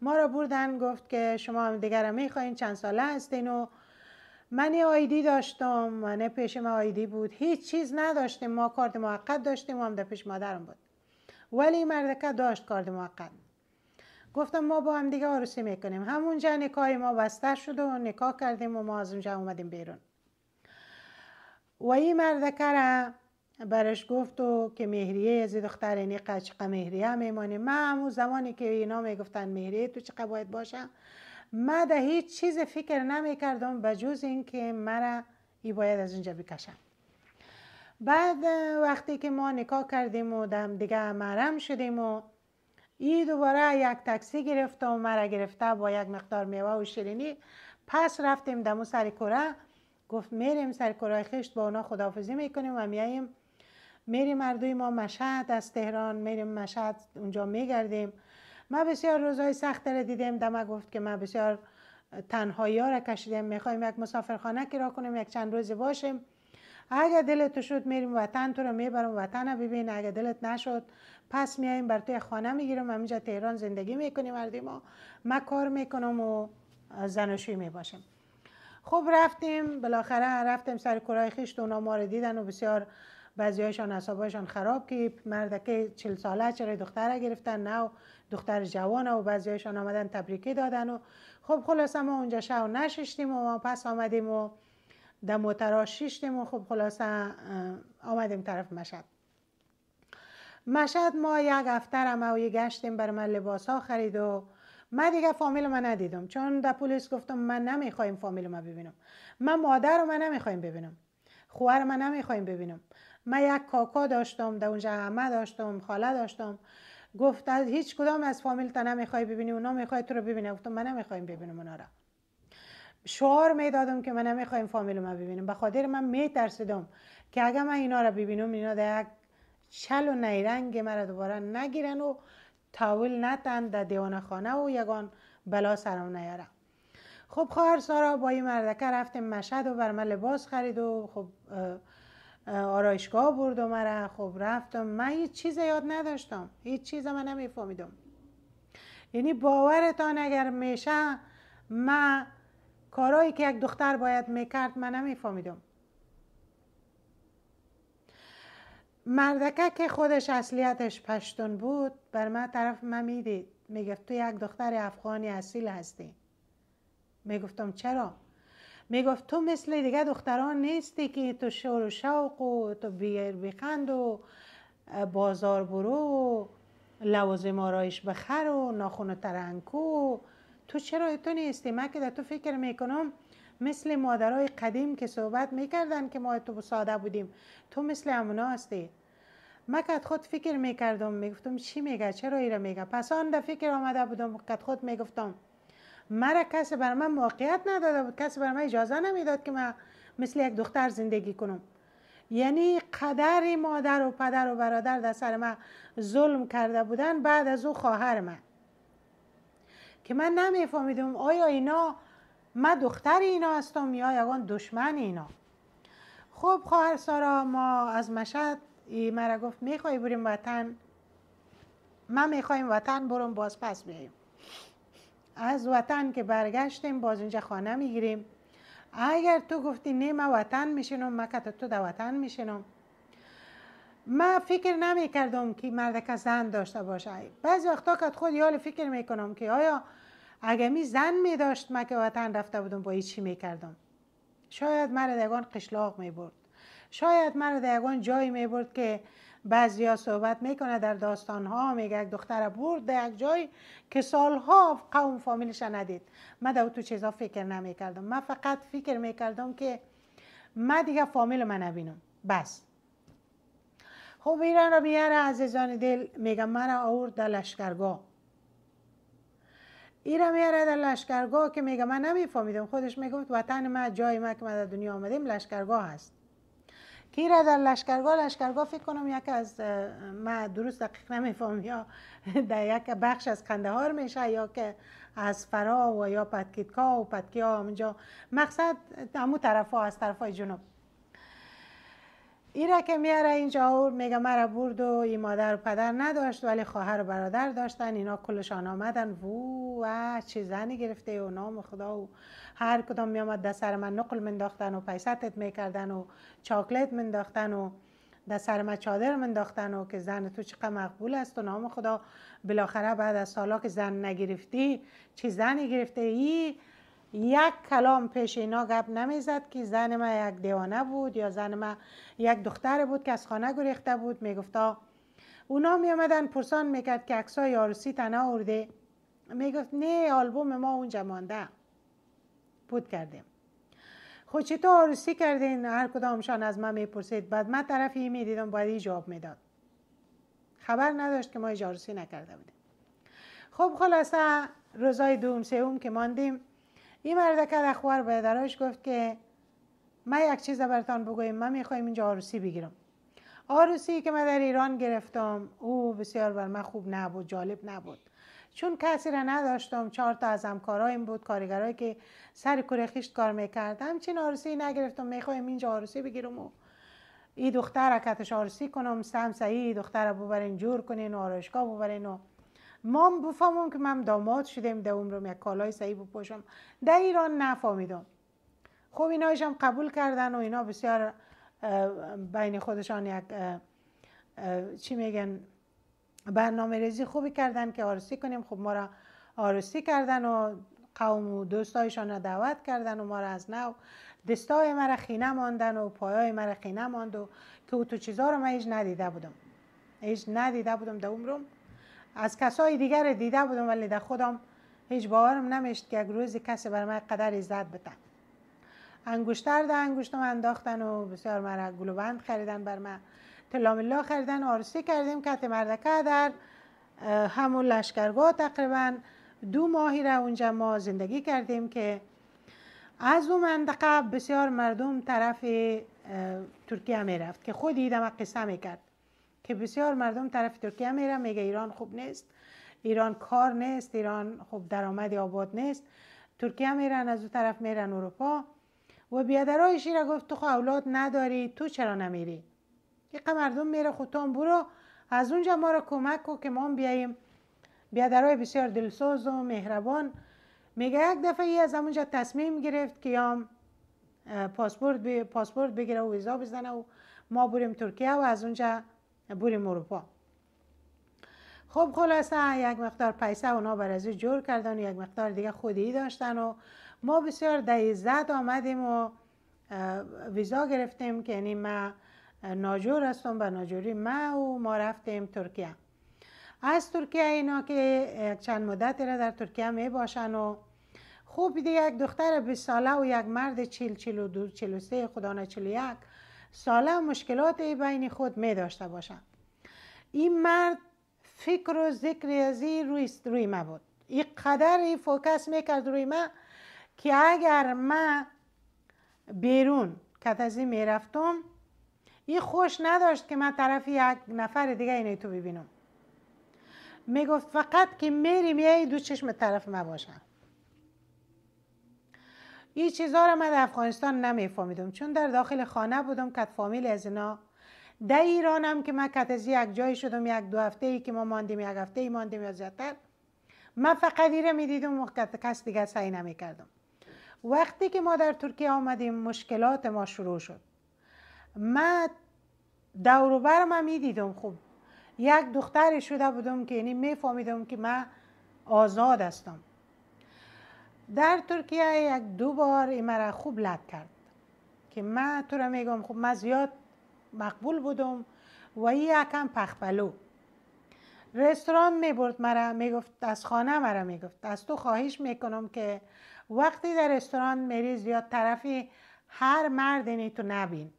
ما را بردن گفت که شما هم دیگر میخواین چند ساله هستین و من یه آیدی داشتم من پیش ما آیدی بود هیچ چیز نداشتیم ما کارت موقت داشتیم و هم در پیش مادرم بود ولی مردکه داشت کارت موقت گفتم ما با هم دیگه عروسی میکنیم همونجا نکای ما بستر شد و نکاح کردیم و ما از اونجا اومدیم بیرون و این مردکه برش گفت و که مهریه از دختر اینی قچقه مهریه میمانه من همون زمانی که اینا میگفتن مهریه تو چقدر باید باشه من ده هیچ چیز فکر نمیکردم بجز اینکه مرا ای باید از اینجا بکشم بعد وقتی که ما نکاح کردیم و دم دیگه محرم شدیم و ای دوباره یک تاکسی گرفت و مرا گرفته با یک مقدار میوه و شیرینی پس رفتیم دمو سر کره گفت میریم سر کره خشت با اونا خدافزی میکنیم و میاییم میریم مردوی ما مشهد از تهران میریم مشهد اونجا میگردیم ما بسیار روزهای سخت را دیدیم دما گفت که ما بسیار تنهایی ها را کشیدیم میخوایم یک مسافرخانه کرا کنیم یک چند روزی باشیم اگر دلت شد میریم وطن تو رو میبرم وطن ببین اگر دلت نشد پس میایم بر توی خانه میگیرم همینجا تهران زندگی میکنیم مردی ما ما کار میکنم و زناشویی میباشم خب رفتیم بالاخره رفتیم سر کرای خیش اونا ما دیدن و بسیار بعضیایشان هایشان خراب که مردکه چل ساله چرا دختره گرفتن نه دختر جوان و هایشان آمدن تبریکی دادن و خب خلاص ما اونجا شو نششتیم و ما پس آمدیم و در و ششتیم و خب خلاصه آمدیم طرف مشهد مشهد ما یک هفته ما و گشتیم بر من لباس ها خرید و من دیگه فامیل ما ندیدم چون در پلیس گفتم من نمیخوایم فامیل ما ببینم من مادر رو من نمیخوایم ببینم خواهر من نمیخوایم ببینم من یک کاکا داشتم در اونجا همه داشتم خاله داشتم گفت از هیچ کدام از فامیل تا نمیخوای ببینی اونا میخوای تو رو ببینه گفتم من نمیخوایم ببینم اونا را شعار میدادم که من نمیخوایم فامیل ما ببینم به خاطر من میترسیدم که اگر من اینا را ببینم اینا در یک چل و نیرنگ مرا دوباره نگیرن و تاول نتن در دیوان خانه و یگان بلا سرم نیارم خب خواهر سارا با این مردکه رفتیم مشهد و بر من لباس خرید و خب آرایشگاه برد و مرا خب رفتم من هیچ چیز یاد نداشتم هیچ چیز من نمیفهمیدم یعنی باورتان اگر میشه من کارهایی که یک دختر باید میکرد من نمیفهمیدم مردکه که خودش اصلیتش پشتون بود بر من طرف من میدید میگفت تو یک دختر افغانی اصیل هستی میگفتم چرا میگفت تو مثل دیگه دختران نیستی که تو شور و شوق و تو بیر بخند و بازار برو و لوازم آرایش بخر و ناخون ترنکو تو چرا تو نیستی من که در تو فکر میکنم مثل مادرای قدیم که صحبت میکردن که ما تو ساده بودیم تو مثل همونا هستی من که خود فکر میکردم میگفتم چی میگه چرا ایره میگه پس آن در فکر آمده بودم که خود میگفتم مرا کسی برای من موقعیت نداده بود کسی برای من اجازه نمیداد که من مثل یک دختر زندگی کنم یعنی قدر مادر و پدر و برادر در سر من ظلم کرده بودن بعد از او خواهر من که من نمیفهمیدم آیا اینا من دختر اینا هستم یا یکان دشمن اینا خب خواهر سارا ما از مشهد مرا گفت میخوای بریم وطن من میخوایم وطن بروم باز پس از وطن که برگشتیم باز اینجا خانه میگیریم اگر تو گفتی نه من وطن میشینم که تو در وطن میشینم من فکر نمی که مرد که زن داشته باشه بعضی وقتا که خود یال فکر میکنم که آیا اگه می زن می داشت من که وطن رفته بودم با چی می شاید مردگان قشلاق می برد شاید مردگان جایی می برد که ها صحبت میکنه در داستان ها میگه یک دختر برد در یک جای که سالها قوم فامیلش ندید من در تو چیزا فکر نمیکردم من فقط فکر میکردم که من دیگه فامیل من نبینم بس خب ایران رو میاره عزیزان دل میگه مرا آورد در لشکرگاه ایران میاره در لشکرگاه که میگه من نمیفهمیدم خودش میگفت وطن ما جای ما که من در دنیا آمدیم لشکرگاه هست ایره در لشکرگاه لشکرگاه فکر کنم یک از ما درست دقیق نمیفهم یا در یک بخش از قندهار میشه یا که از فرا و یا پتکیتکا و پتکیا اونجا مقصد همون طرف ها از طرف های جنوب ای را که میاره اینجا اور میگه مرا برد و این مادر و پدر نداشت ولی خواهر و برادر داشتن اینا کلشان آمدن و چه زنی گرفته و نام خدا و هر کدام میامد در سر من نقل منداختن و پیستت میکردن و چاکلت منداختن و در سر من چادر منداختن و که زن تو چقدر مقبول است و نام خدا بالاخره بعد از سالا که زن نگرفتی چه زنی گرفته ای یک کلام پیش اینا گپ نمیزد که زن ما یک دیوانه بود یا زن ما یک دختر بود که از خانه گریخته بود میگفتا اونا می پرسان میکرد که عکسای یاروسی تنها ارده میگفت نه آلبوم ما اونجا مانده بود کردیم خود خب تو آروسی کردین هر کدامشان از من میپرسید بعد من طرفی میدیدم باید جواب میداد خبر نداشت که ما آرسی نکرده بودیم خب خلاصه روزای دوم سوم که ماندیم این که که به دراش گفت که من یک چیز برتان بگویم من میخوایم اینجا آروسی بگیرم آروسی که من در ایران گرفتم او بسیار بر من خوب نبود جالب نبود چون کسی را نداشتم چهار تا از همکارایم بود کارگرایی که سر کوره خیشت کار میکرد همچین آروسی نگرفتم میخوایم اینجا آروسی بگیرم و ای دختر کتش آروسی کنم سمسعی دختر ببرین جور کنین و ببرین و مام بفهمم که من داماد شدم در عمرم یک کالای صحیح بپوشم در ایران نفهمیدم خب اینایش هم قبول کردن و اینا بسیار بین خودشان یک چی میگن برنامه ریزی خوبی کردن که آرسی کنیم خب ما را آرسی کردن و قوم و دوستایشان را دعوت کردن و ما را از نو دستای مرا خینه ماندن و پایای مرا خینه ماند و که تو چیزا رو من هیچ ندیده بودم هیچ ندیده بودم در عمرم از کسای دیگر دیده بودم ولی در خودم هیچ باورم نمیشت که یک روزی کسی بر من قدر عزت بده انگشتر در انگشتم انداختن و بسیار مرا گلوبند خریدن بر من تلام خریدن آرسی کردیم که مردکه در همون لشکرگاه تقریبا دو ماهی را اونجا ما زندگی کردیم که از اون منطقه بسیار مردم طرف ترکیه میرفت که خود دیدم قصه می کرد که بسیار مردم طرف ترکیه میرن میگه ایران خوب نیست ایران کار نیست ایران خوب درآمد آباد نیست ترکیه میرن از اون طرف میرن اروپا و بیادرای را گفت تو خب اولاد نداری تو چرا نمیری یک مردم میره خودتان برو از اونجا ما رو کمک کو که ما بیاییم بیادرای بسیار دلسوز و مهربان میگه یک دفعه ای از اونجا تصمیم گرفت که بی... پاسپورت بگیره و ویزا بزنه و ما بریم ترکیه و از اونجا بریم اروپا خب خلاصه یک مقدار پیسه اونا بر از جور کردن و یک مقدار دیگه خودی داشتن و ما بسیار عزت آمدیم و ویزا گرفتیم که یعنی ما ناجور هستم به ناجوری ما و ما رفتیم ترکیه از ترکیه اینا که چند مدتی را در ترکیه می باشن و خوب دیگه یک دختر 20 ساله و یک مرد چل 42 سه خدا نه یک ساله مشکلات بین خود می داشته باشم این مرد فکر و ذکر ازی روی, روی ما بود این قدر ای فوکس میکرد روی ما که اگر ما بیرون کتازی میرفتم این خوش نداشت که من طرف یک نفر دیگه اینو تو ببینم گفت فقط که میری یه دو چشم طرف ما باشم این چیزها را من در افغانستان نمیفهمیدم چون در داخل خانه بودم کت فامیل از اینا در ایرانم که من از یک جای شدم یک دو هفته ای که ما ماندیم یک هفته ای ماندیم یا زیادتر من فقط ایره میدیدم و کس دیگه سعی نمیکردم وقتی که ما در ترکیه آمدیم مشکلات ما شروع شد من دوروبر من میدیدم خوب یک دختر شده بودم که یعنی میفهمیدم که من آزاد هستم در ترکیه یک دو بار مرا خوب لد کرد که من تو را میگم خب من زیاد مقبول بودم و ای یکم پخپلو رستوران میبرد مرا میگفت از خانه مرا میگفت از تو خواهش میکنم که وقتی در رستوران میری زیاد طرفی هر اینی تو نبین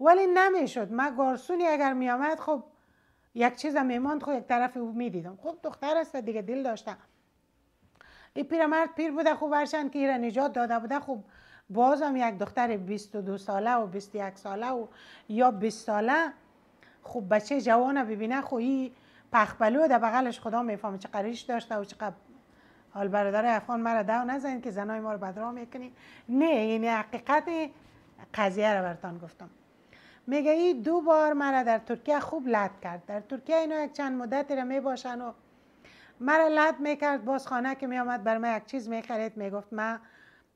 ولی نمیشد من گارسونی اگر میامد خب یک چیز میماند خب یک طرف او میدیدم خب دختر است دیگه دل داشتم این پیرمرد پیر بوده خوب هرچند که ایره نجات داده بوده خوب بازم یک دختر 22 ساله و 21 ساله و یا 20 ساله خوب بچه جوانه ببینه خو خب این پخبلو در بغلش خدا میفهمه چه قریش داشته و چقدر حال برادر افغان مرا دو نزن که زنای ما رو بدرا میکنی نه این یعنی حقیقت قضیه رو برتان گفتم میگه ای دو بار مرا در ترکیه خوب لط کرد در ترکیه اینا یک چند مدتی رو میباشن و مرا لد میکرد باز خانه که میآمد بر من یک چیز می میگفت ما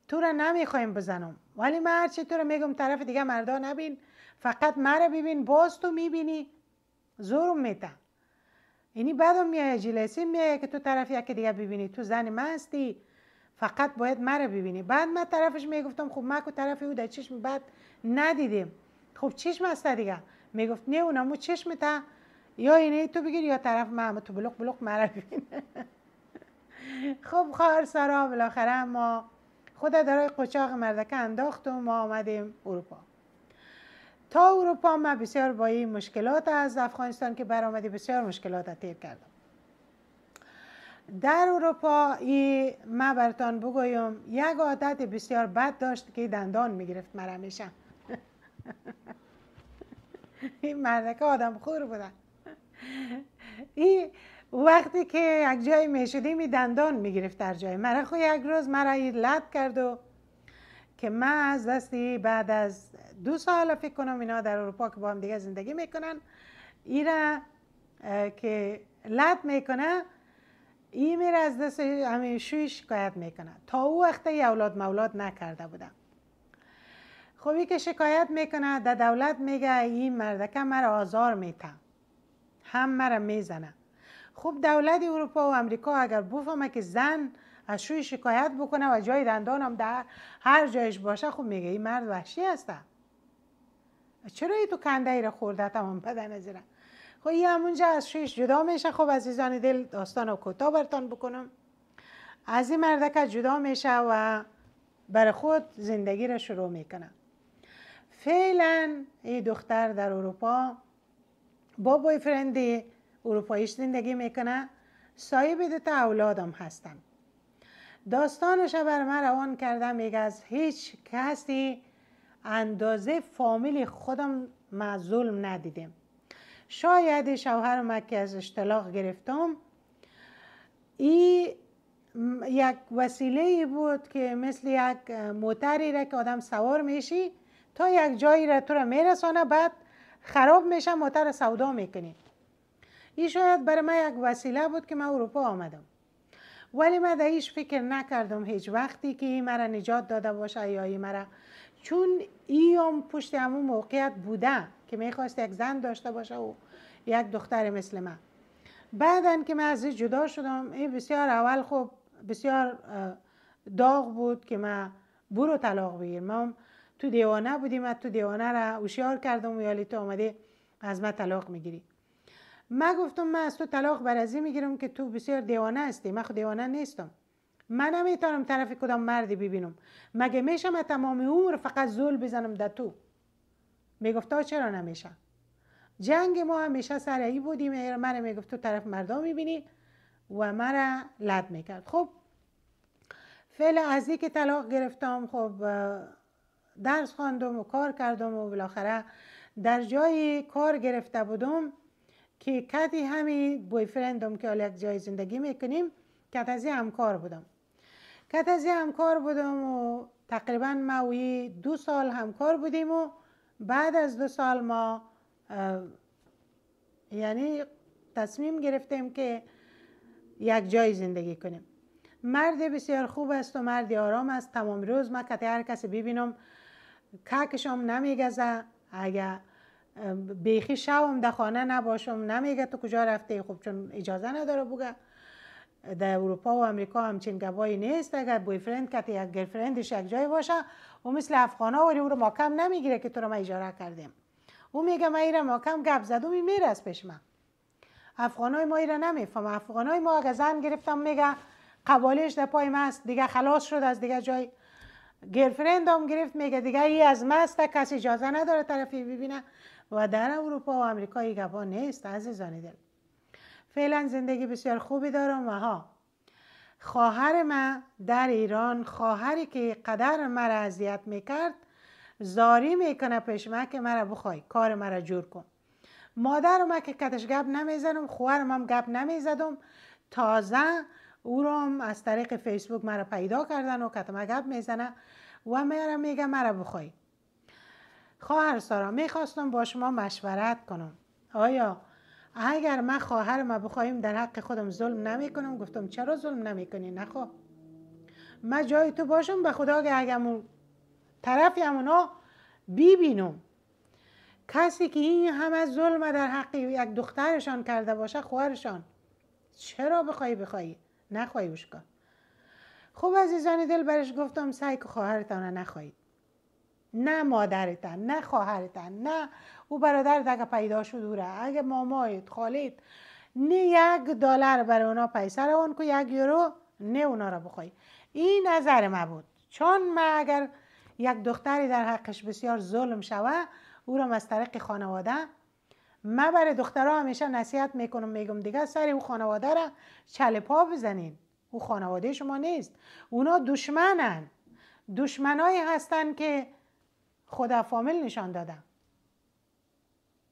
تو را نمیخوایم بزنم ولی من هرچی تو را میگم طرف دیگه مردا نبین فقط مرا ببین باز تو میبینی زورم میته اینی بعدم میای جلسی میایه که تو طرف یک دیگه ببینی تو زن من هستی فقط باید مرا ببینی بعد من طرفش میگفتم خب ما که طرف او در چشم بعد ندیدیم خب چشم است دیگه می میگفت نه اونمو چشم تا یا اینه تو بگیر یا طرف محمد تو بلوک بلوک مرفین خب خواهر سارا بالاخره ما خدا دارای قچاق مردکه انداخت و ما آمدیم اروپا تا اروپا ما بسیار با این مشکلات از افغانستان که آمدی بسیار مشکلات تیر کردم در اروپا ای ما برتان بگویم یک عادت بسیار بد داشت که دندان میگرفت مرا این مردکه آدم خور بودن ای وقتی که یک جای میشدی می دندان گرفت در جای مرا خو یک روز مرا لد کرد و که من از دستی بعد از دو سال فکر کنم اینا در اروپا که با هم دیگه زندگی میکنن ایرا که لد میکنه ای میره از دست همین شوی شکایت میکنه تا او وقت ای اولاد مولاد نکرده بودم خوبی که شکایت میکنه در دولت میگه این مردکه مرا آزار میتم هم مرا میزنه خب دولت اروپا و امریکا اگر بفهمه که زن از شوی شکایت بکنه و جای دندانم در هر جایش باشه خب میگه این مرد وحشی هستم. چرا ای تو کنده ای را خورده تمام بدن ازیره خب این همونجا از شویش جدا میشه خب عزیزان دل داستان و کتا برتان بکنم از این مردکه جدا میشه و بر خود زندگی را شروع میکنه فعلا این دختر در اروپا با بویفرند اروپاییش زندگی میکنه صاحب بده تا اولادم هستم داستانش بر من روان کرده میگه از هیچ کسی اندازه فامیل خودم ظلم ندیدیم شاید شوهر ما که از اشتلاق گرفتم ای یک وسیله بود که مثل یک موتری را که آدم سوار میشی تا یک جایی را تو را میرسانه بعد خراب میشه موتر سودا میکنیم این شاید برای من یک وسیله بود که من اروپا آمدم ولی من در ایش فکر نکردم هیچ وقتی که این مرا نجات داده باشه یا این مرا چون ایام پشت همون موقعیت بوده که میخواست یک زن داشته باشه و یک دختر مثل من بعدن که من از این جدا شدم این بسیار اول خب بسیار داغ بود که من برو طلاق بگیرم من تو دیوانه بودیم تو دیوانه را اوشیار کردم و یالی تو آمده از من طلاق میگیری ما گفتم من از تو طلاق برازی میگیرم که تو بسیار دیوانه هستی من خود دیوانه نیستم من نمیتونم طرف کدام مردی ببینم مگه میشه من تمام عمر فقط زول بزنم در تو میگفت چرا نمیشه جنگ ما همیشه سرعی بودیم بودیم من میگفت تو طرف مردا میبینی و مرا لد میکرد خب فعلا از که طلاق گرفتم خب درس خواندم و کار کردم و بالاخره در جای کار گرفته بودم که کتی همی بوی که حالا یک جای زندگی میکنیم کت از همکار بودم کت از همکار بودم و تقریبا ما دو سال همکار بودیم و بعد از دو سال ما یعنی تصمیم گرفتیم که یک جای زندگی کنیم مرد بسیار خوب است و مرد آرام است تمام روز ما کت هر کسی ببینم ککشم نمیگزه اگر بیخی شوم در خانه نباشم نمیگه تو کجا رفته خب چون اجازه نداره بگه در اروپا و امریکا همچین گبایی نیست اگر بوی کتی یک گرفرندش یک جای باشه او مثل افغانا وری او رو ماکم نمیگیره که تو رو ما اجاره کردیم او میگه ما ایره ماکم گپ زدم می میره از پیش من افغانای ما ایره نمیفهم افغانای ما اگه زن گرفتم میگه قبالش در پای ماست دیگه خلاص شد از دیگه جای هم گرفت میگه دیگه ای از مست کسی اجازه نداره طرفی ببینه و در اروپا و امریکا ای گبا نیست عزیزان دل فعلا زندگی بسیار خوبی دارم و ها خواهر من در ایران خواهری که قدر مرا اذیت میکرد زاری میکنه پیش من که مرا بخوای کار مرا جور کن مادر که کتش گپ نمیزنم خواهرم هم گپ نمیزدم تازه او را از طریق فیسبوک مرا پیدا کردن و کتم گپ میزنه و مرا میگه مرا بخوای خواهر سارا میخواستم با شما مشورت کنم آیا اگر من خواهر ما در حق خودم ظلم نمیکنم گفتم چرا ظلم نمیکنی نخو خب. من جای تو باشم به خدا که اگر من طرفی همونا بیبینم کسی که این همه ظلم در حق یک دخترشان کرده باشه خواهرشان چرا بخوای بخوایی اوشکا خب عزیزان دل برش گفتم سعی که خواهرتان را نخواهید نه مادرتان نه خواهرتان نه او برادر اگه پیدا شد او اگه مامایت خالید نه یک دلار برای اونا پیسه اون که یک یورو نه اونا را بخوای این نظر ما بود چون ما اگر یک دختری در حقش بسیار ظلم شوه او را از طریق خانواده من برای دخترها همیشه نصیحت میکنم میگم دیگه سری او خانواده را چل پا بزنین او خانواده شما نیست اونا دشمنن دشمنایی هستن که خدا فامیل نشان دادن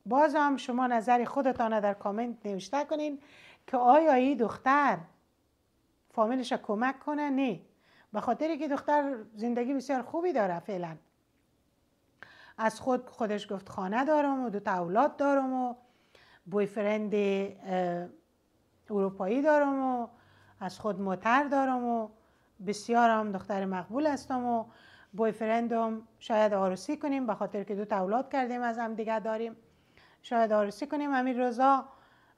باز هم شما نظری خودتان در کامنت نوشته کنین که آیا این دختر فامیلش کمک کنه نه به خاطری که دختر زندگی بسیار خوبی داره فعلا از خود خودش گفت خانه دارم و دو تا اولاد دارم و بویفرند اروپایی دارم و از خود موتر دارم و بسیار هم دختر مقبول هستم و بویفرندم شاید آرسی کنیم به خاطر که دو تا اولاد کردیم از هم دیگه داریم شاید آرسی کنیم امیر روزا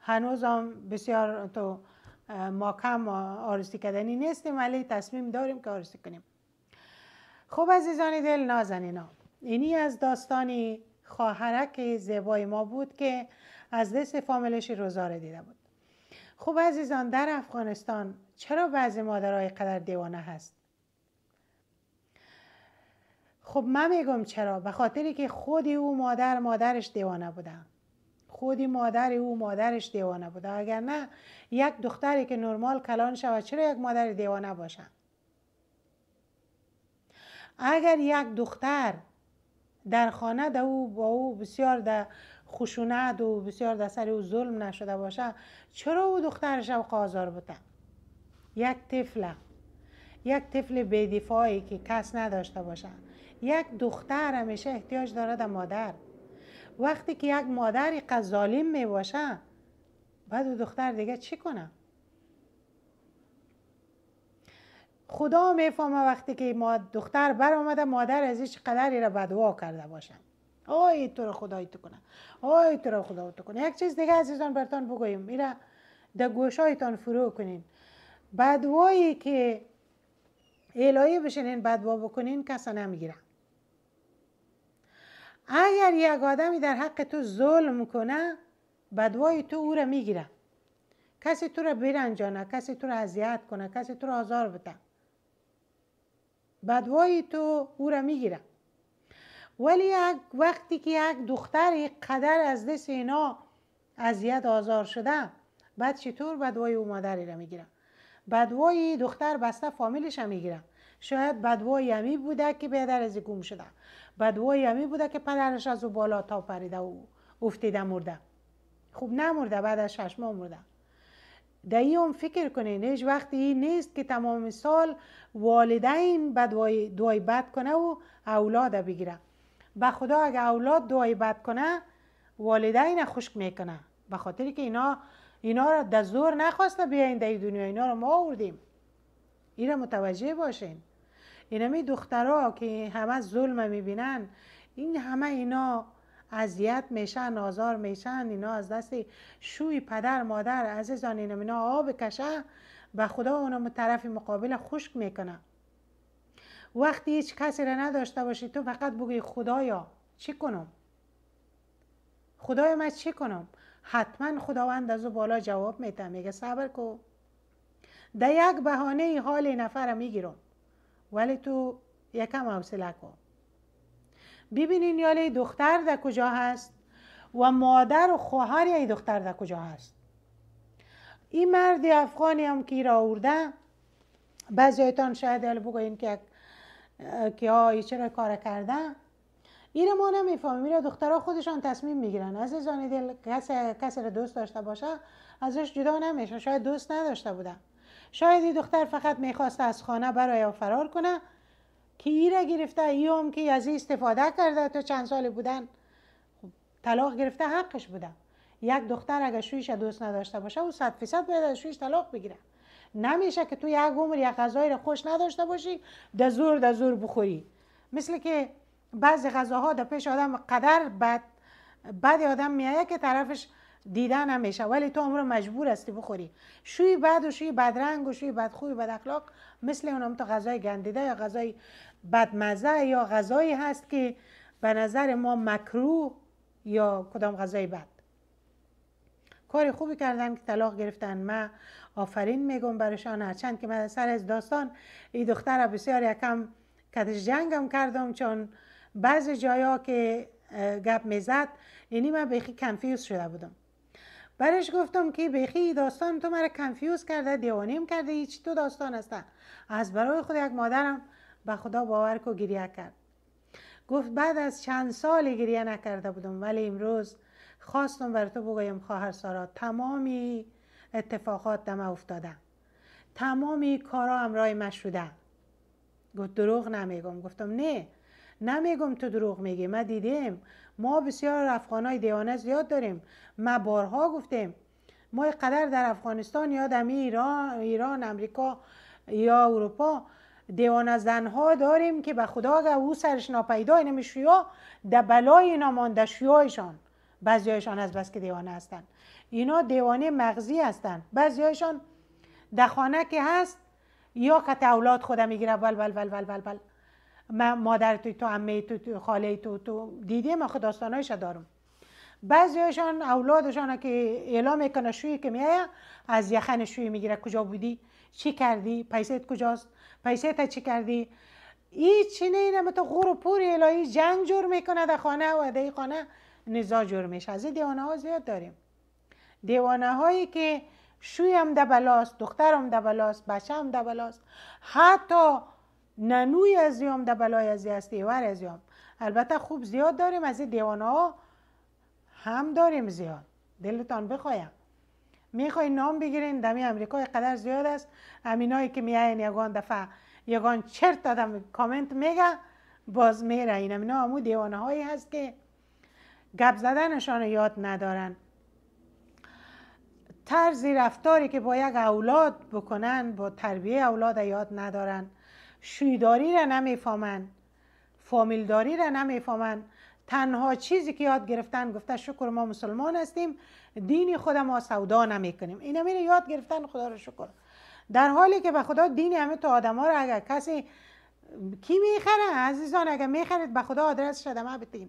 هنوز هم بسیار تو ما کم آرسی کردنی نیستیم ولی تصمیم داریم که آرسی کنیم خب عزیزان دل نازنینا اینی از داستانی خواهرک زبای ما بود که از دست فاملش روزاره دیده بود خب عزیزان در افغانستان چرا بعضی مادرهای قدر دیوانه هست خب من میگم چرا به خاطری که خود او مادر مادرش دیوانه بوده خودی مادر او مادرش دیوانه بوده اگر نه یک دختری که نرمال کلان شود چرا یک مادر دیوانه باشه؟ اگر یک دختر در خانه ده او با او بسیار در خشونت و بسیار در سر او ظلم نشده باشه چرا او دخترش او قاضار بوده یک طفله یک طفل بدفاعی که کس نداشته باشه یک دختر همیشه احتیاج داره در مادر وقتی که یک مادری قضالیم می باشه بعد او دختر دیگه چی کنه خدا میفهمه وقتی که ما دختر بر آمده مادر از ایش قدری را بدوا کرده باشن آی تو را خدای تو کنه آی تو را خدا تو کنه یک چیز دیگه عزیزان برتان بگویم میره در گوشایتان فرو کنین بدوایی که الهی بشنین بدوا بکنین کسا نمیگیره اگر یک آدمی در حق تو ظلم کنه بدوای تو او را میگیره کسی تو را برنجانه کسی تو را اذیت کنه کسی تو را آزار بده بدوای تو او را میگیره ولی یک وقتی که یک دختر قدر از دست اینا اذیت آزار شده، بعد چطور بدوای او مادری را میگیره. بدوای دختر بسته فامیلش را میگیره شاید بدوای امی بوده که پدر از گم شده بدوای امی بوده که پدرش از او بالا تا پریده و افتیده مرده خوب نمرده بعد از شش ماه مرده در این فکر کنین هیچ وقتی نیست که تمام سال والدین به دعای بد کنه و اولاد بگیره به خدا اگه اولاد دعای بد کنه والدین خشک میکنه به خاطر که اینا اینا را در زور نخواسته بیاین در دنیا اینا رو ما آوردیم این متوجه باشین این همه دخترها که همه ظلم میبینن این همه اینا اذیت میشن آزار میشن اینا از دست شوی پدر مادر عزیزان اینا اینا آب کشه و خدا اونا طرف مقابل خشک میکنه وقتی هیچ کسی را نداشته باشی تو فقط بگی خدایا چی کنم خدای من چی کنم حتما خداوند از او بالا جواب میده میگه صبر کو در یک بهانه حال نفر میگیرم ولی تو یکم حوصله کن ببینین یاله دختر در کجا هست و مادر و خواهر ای دختر در کجا هست این مرد افغانی هم که را آورده بعضیتان شاید ال بگوین که که چرا کار کرده، این ما نمیفهمیم میره دخترها خودشان تصمیم میگیرن عزیزان دل کسی کس را دوست داشته باشه ازش جدا نمیشه شاید دوست نداشته بوده. شاید این دختر فقط میخواست از خانه برای فرار کنه که گرفته ای هم که از این استفاده کرده تا چند سال بودن خب، طلاق گرفته حقش بوده یک دختر اگه شویش دوست نداشته باشه او صد فیصد باید از شویش طلاق بگیره نمیشه که تو یک عمر یک غذایی را خوش نداشته باشی در زور در زور بخوری مثل که بعضی غذاها در پیش آدم قدر بد بعد آدم میایه که طرفش دیدن نمیشه ولی تو عمر مجبور هستی بخوری شوی بد و شوی بدرنگ و شوی بدخوی و بد اخلاق مثل اونم تو غذای گندیده یا غذای بدمزه یا غذایی هست که به نظر ما مکروه یا کدام غذای بد کار خوبی کردن که طلاق گرفتن من آفرین میگم برشان هرچند که من سر از داستان این دختر بسیار یکم کتش جنگم کردم چون بعضی جایا که گپ میزد یعنی من به کنفیوز شده بودم برش گفتم که بخی داستان تو مرا کنفیوز کرده دیوانیم کرده هیچ تو داستان هستن از برای خود یک مادرم به خدا باور کو گریه کرد گفت بعد از چند سال گریه نکرده بودم ولی امروز خواستم بر تو بگویم خواهر سارا تمامی اتفاقات دم افتاده تمامی کارا همراه من شده گفت دروغ نمیگم گفتم نه نمیگم تو دروغ میگی من دیدیم ما بسیار افغانای دیوانه زیاد داریم ما بارها گفتیم ما قدر در افغانستان یا در ایران, ایران امریکا یا اروپا زن ها داریم که به خدا اگر او سرش ناپیدا اینمی شیا در بلای اینا مانده شویایشان بعضیایشان از بس که دیوانه هستن اینا دیوانه مغزی هستن بعضیایشان در خانه که هست یا کت اولاد خودم میگیره بل بل بل بل بل, مادر تو تو عمه تو, تو خاله تو تو دیدیم خود داستانایش دارم بعضی بعضیشان اولادشان که اعلام میکنه شوی که میایه از یخن شوی میگیره کجا بودی چی کردی پیسهت کجاست پیسه چی کردی چی نه، اینه تو غور و پور الهی جنگ جور میکنه در خانه و در خانه نزا جور میشه از دیوانه ها زیاد داریم دیوانه هایی که شوی هم دبلاست دختر هم دبلاست بچه هم حتی ننوی از یام ده بلای از است دیور از یام البته خوب زیاد داریم از این دیوانه ها هم داریم زیاد دلتان بخوایم میخوای نام بگیرین دمی امریکای قدر زیاد است امینایی که میاین یگان دفعه یگان چرت دادم کامنت میگه باز میره این امینا همو دیوانه هایی هست که گب زدنشان یاد ندارن طرزی رفتاری که با یک اولاد بکنن با تربیه اولاد یاد ندارن فامیلداری فامیلداری را نمیفهمن تنها چیزی که یاد گرفتن گفته شکر ما مسلمان هستیم دینی خود ما سودا نمیکنیم اینا میره یاد گرفتن خدا را شکر در حالی که به خدا دین همه تا آدما اگر کسی کی میخره عزیزان اگر میخرید به خدا آدرس شده ما بتین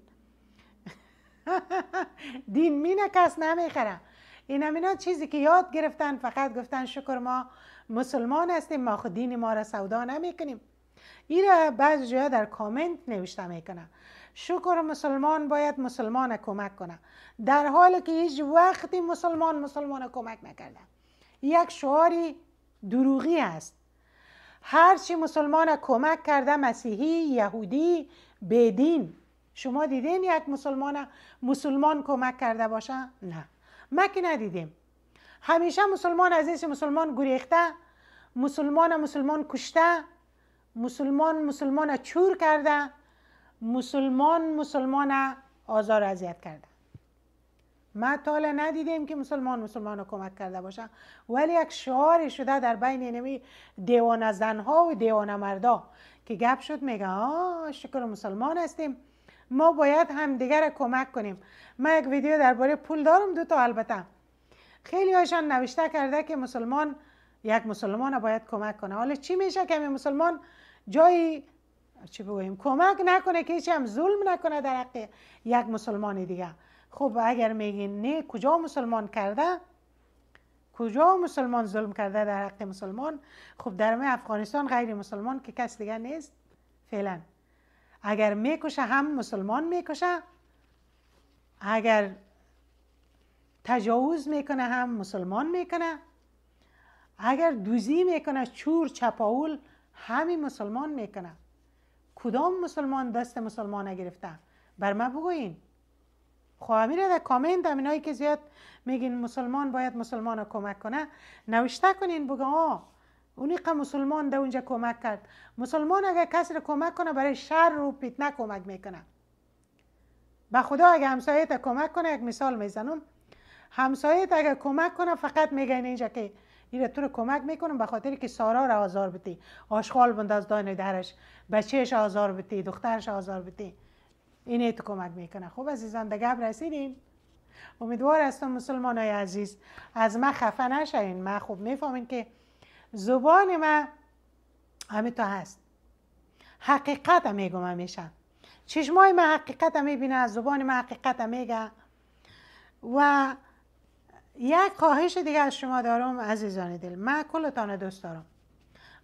دین مینه کس نمیخره این چیزی که یاد گرفتن فقط گفتن شکر ما مسلمان هستیم ما خود دین ما را سودا کنیم این را بعض جای در کامنت نوشته کنم شکر مسلمان باید مسلمان کمک کنه در حالی که هیچ وقتی مسلمان مسلمان کمک نکرده یک شعاری دروغی است هرچی مسلمان کمک کرده مسیحی یهودی بدین شما دیدین یک مسلمان مسلمان کمک کرده باشه نه مکی ندیدیم همیشه مسلمان عزیز مسلمان گریخته مسلمان مسلمان کشته مسلمان مسلمان چور کرده مسلمان مسلمان آزار اذیت کرده ما تا ندیدیم که مسلمان مسلمان رو کمک کرده باشه ولی یک شعاری شده در بین نمی دیوان زنها و دیوان مردا که گپ شد میگه آه شکر مسلمان هستیم ما باید همدیگر کمک کنیم من یک ویدیو درباره پول دارم دو تا البته خیلی هاشان نوشته کرده که مسلمان یک مسلمان باید کمک کنه حالا چی میشه که همین مسلمان جایی چی بگویم کمک نکنه که هیچی هم ظلم نکنه در حق یک مسلمان دیگه خب اگر میگی نه کجا مسلمان کرده کجا مسلمان ظلم کرده در حق مسلمان خب در افغانستان غیر مسلمان که کس دیگه نیست فعلا اگر میکشه هم مسلمان میکشه اگر تجاوز میکنه هم مسلمان میکنه اگر دوزی میکنه چور چپاول همی مسلمان میکنه کدام مسلمان دست مسلمان گرفته بر ما بگوین خواه خب میره در کامنت اینایی که زیاد میگین مسلمان باید مسلمان کمک کنه نوشته کنین بگو، آه اونی که مسلمان در اونجا کمک کرد مسلمان اگر کسی رو کمک کنه برای شر رو پیتنه کمک میکنه به خدا اگر همسایت کمک کنه یک مثال میزنم همسایت اگر کمک کنه فقط میگن اینجا که این تو رو کمک میکنم به که سارا رو آزار بتی آشغال بند از دانه درش بچهش آزار بتی دخترش آزار بدی اینه تو کمک میکنه خوب عزیزان دگه رسیدیم امیدوار هستم مسلمان های عزیز از من خفه نشین من خوب میفهمین که زبان من همه تو هست حقیقت هم میگم همیشه چشمای من حقیقت میبینه زبان من حقیقت هم میگه و یک خواهش دیگه از شما دارم عزیزان دل من کلتان دوست دارم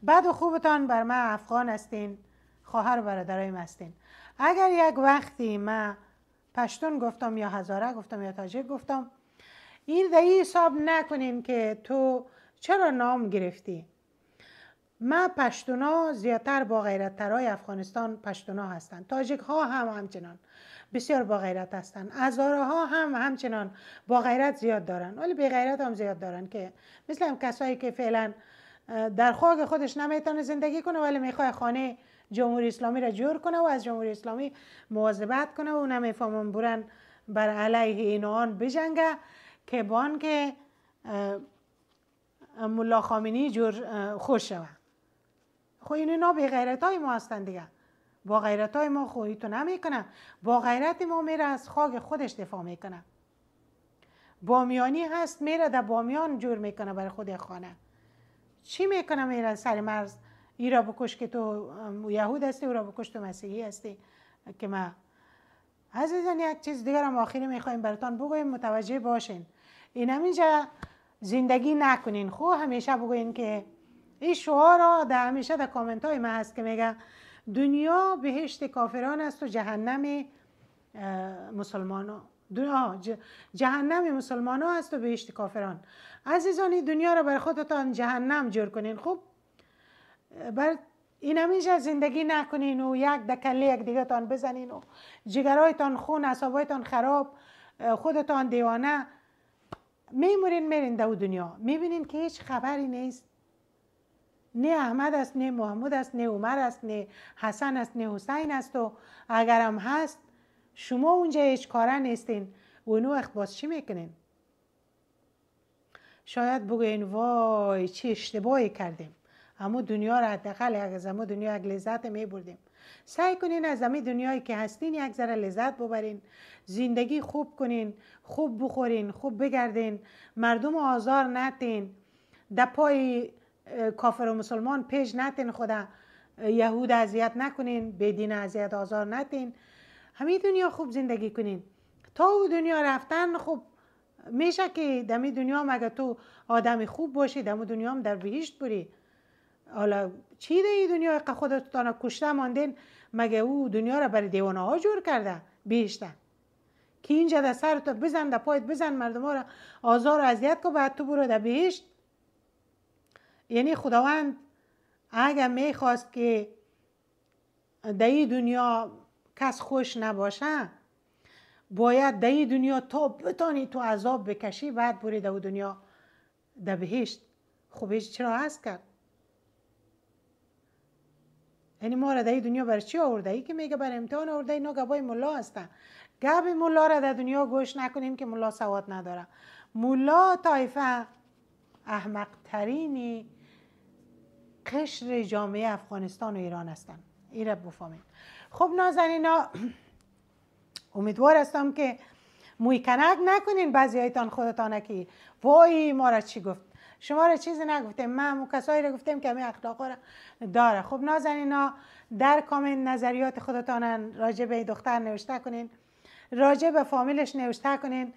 بد و خوبتان بر من افغان هستین خواهر و برادرایم هستین اگر یک وقتی من پشتون گفتم یا هزاره گفتم یا تاجیک گفتم این در این حساب نکنین که تو چرا نام گرفتی ما پشتونا زیادتر با ترای افغانستان پشتونا هستن. تاجیک ها هم همچنان بسیار با غیرت هستند ازاره ها هم همچنان با غیرت زیاد دارن ولی به غیرت هم زیاد دارن که مثل هم کسایی که فعلا در خاک خودش نمیتونه زندگی کنه ولی میخواه خانه جمهوری اسلامی را جور کنه و از جمهوری اسلامی مواظبت کنه و نمیفهمن برن بر علیه اینان بجنگه که بان که ملا خامنی جور خوش شوه خب اینا به غیرت های ما هستن دیگه با غیرت های ما خوری تو نمیکنه با غیرت ما میره از خاک خودش دفاع میکنه بامیانی هست میره در بامیان جور میکنه برای خود خانه چی میکنه میره سر مرز ای را بکش که تو یهود هستی او را بکش تو مسیحی هستی که ما عزیزان یک چیز دیگر هم آخری میخوایم براتان بگویم متوجه باشین این همینجا زندگی نکنین خو خب، همیشه بگوین که این شعار ها در همیشه در کامنت های من هست که میگه دنیا بهشت کافران است و جهنم مسلمان ها. جهنم مسلمان ها است و بهشت کافران عزیزانی دنیا را بر خودتان جهنم جور کنین خوب بر این از زندگی نکنین و یک دکله یک تان بزنین و جگرهایتان خون اصابایتان خراب خودتان دیوانه میمورین میرین دو دنیا میبینین که هیچ خبری نیست نه احمد است نه محمود است نه عمر است نه حسن است نه حسین است و هم هست شما اونجا هیچ کاره نیستین اونو اخباس چی میکنین شاید بگوین وای چی اشتباهی کردیم اما دنیا را حداقل از زما دنیا یک لذت می بردیم سعی کنین از همه دنیایی که هستین یک ذره لذت ببرین زندگی خوب کنین خوب بخورین خوب بگردین مردم آزار نتین در پای کافر و مسلمان پیش نتین خدا یهود اذیت نکنین بدین اذیت آزار نتین همین دنیا خوب زندگی کنین تا او دنیا رفتن خوب میشه که دمی دنیا مگه تو آدم خوب باشی دم دنیا هم در بهشت بری حالا چی ده این دنیا که خودتان کشته ماندین مگه او دنیا را برای دیوانه ها جور کرده بهشته که اینجا در سر تو بزن در پایت بزن مردم ها را آزار و اذیت که بعد تو برو در بهشت یعنی خداوند اگر میخواست که در دنیا کس خوش نباشه باید در دنیا تا بتانی تو عذاب بکشی بعد بری در دنیا در بهشت خب چرا هست کرد یعنی ما را در دنیا بر چی آورده ای که میگه بر امتحان آورده اینا گبای ملا هستن گب ملا را در دنیا گوش نکنیم که ملا سواد نداره ملا طایفه احمق ترینی قشر جامعه افغانستان و ایران هستم این بفامین. خب نازنینا امیدوار هستم که موی کنک نکنین بعضی هایتان خودتان که وای ما را چی گفت شما را چیزی نگفتیم من مو کسایی را گفتیم که همین اخلاق را داره خب نازنینا در کامنت نظریات خودتان راجع به دختر نوشته کنین راجع به فامیلش نوشته کنین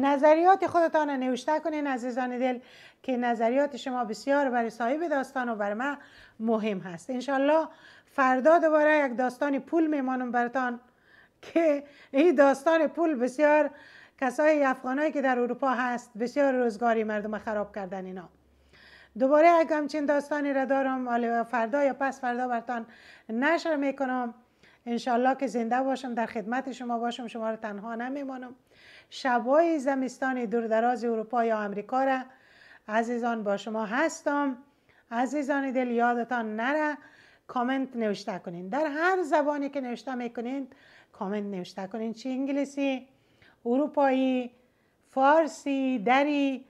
نظریات خودتان را نوشته کنین عزیزان دل که نظریات شما بسیار برای صاحب داستان و برای من مهم هست انشالله فردا دوباره یک داستان پول میمانم براتان که این داستان پول بسیار کسای افغانایی که در اروپا هست بسیار روزگاری مردم خراب کردن اینا دوباره اگه همچین داستانی را دارم فردا یا پس فردا برتان نشر میکنم انشالله که زنده باشم در خدمت شما باشم شما رو تنها نمیمانم شبای زمستان دوردراز اروپا یا امریکا را عزیزان با شما هستم عزیزان دل یادتان نره کامنت نوشته کنین در هر زبانی که نوشته میکنین کامنت نوشته کنین چه انگلیسی اروپایی فارسی دری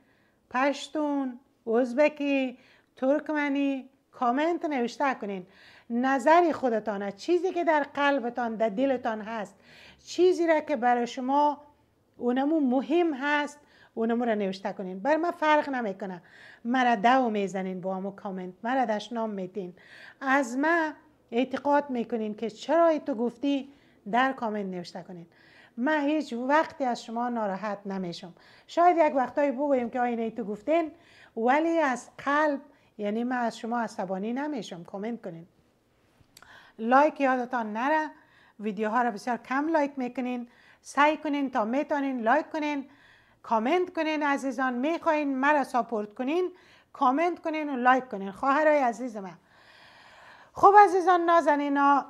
پشتون ازبکی ترکمنی کامنت نوشته کنین نظری خودتانه چیزی که در قلبتان در دلتان هست چیزی را که برای شما اونمو مهم هست اونمو را نوشته کنین بر ما فرق نمیکنه مرا دو میزنین با همو کامنت مرا دشنام میتین از ما اعتقاد میکنین که چرا تو گفتی در کامنت نوشته کنین من هیچ وقتی از شما ناراحت نمیشم شاید یک وقتایی بگویم که آینه تو گفتین ولی از قلب یعنی من از شما عصبانی نمیشم کامنت کنین لایک یادتان نره ویدیوها را بسیار کم لایک میکنین سعی کنین تا میتونین لایک کنین کامنت کنین عزیزان میخواین مرا ساپورت کنین کامنت کنین و لایک کنین خواهرای عزیز من خب عزیزان نازنینا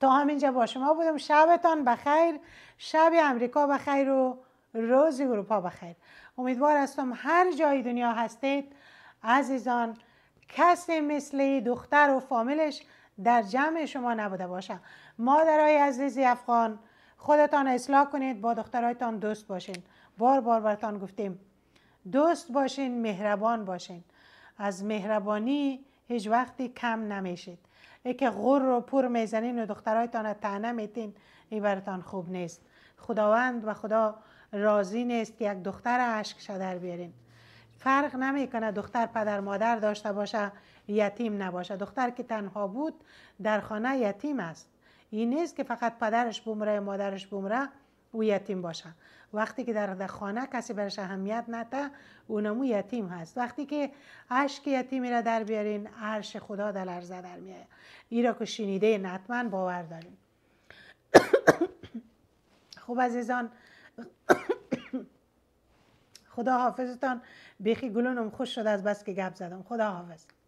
تا همینجا با شما بودم شبتان بخیر شب امریکا بخیر و روز اروپا بخیر امیدوار هستم هر جای دنیا هستید عزیزان کسی مثل دختر و فامیلش در جمع شما نبوده باشه مادرای عزیزی افغان خودتان اصلاح کنید با دخترایتان دوست باشین بار بار براتان گفتیم دوست باشین مهربان باشین از مهربانی هیچ وقتی کم نمیشید ای که غر رو پر میزنین و دخترایتان رو تنه میتین ای براتان خوب نیست خداوند و خدا راضی نیست که یک دختر عشق شدر بیارین فرق نمیکنه دختر پدر مادر داشته باشه یتیم نباشه دختر که تنها بود در خانه یتیم است این نیست که فقط پدرش بمره مادرش بمره او یتیم باشه وقتی که در خانه کسی برش اهمیت نده اونمو یتیم هست وقتی که عشق یتیمی را در بیارین عرش خدا در لرزه در میایه ای را که شنیده نتمن باور داریم خوب عزیزان خدا حافظتان بیخی گلونم خوش شد از بس که گپ زدم خدا حافظ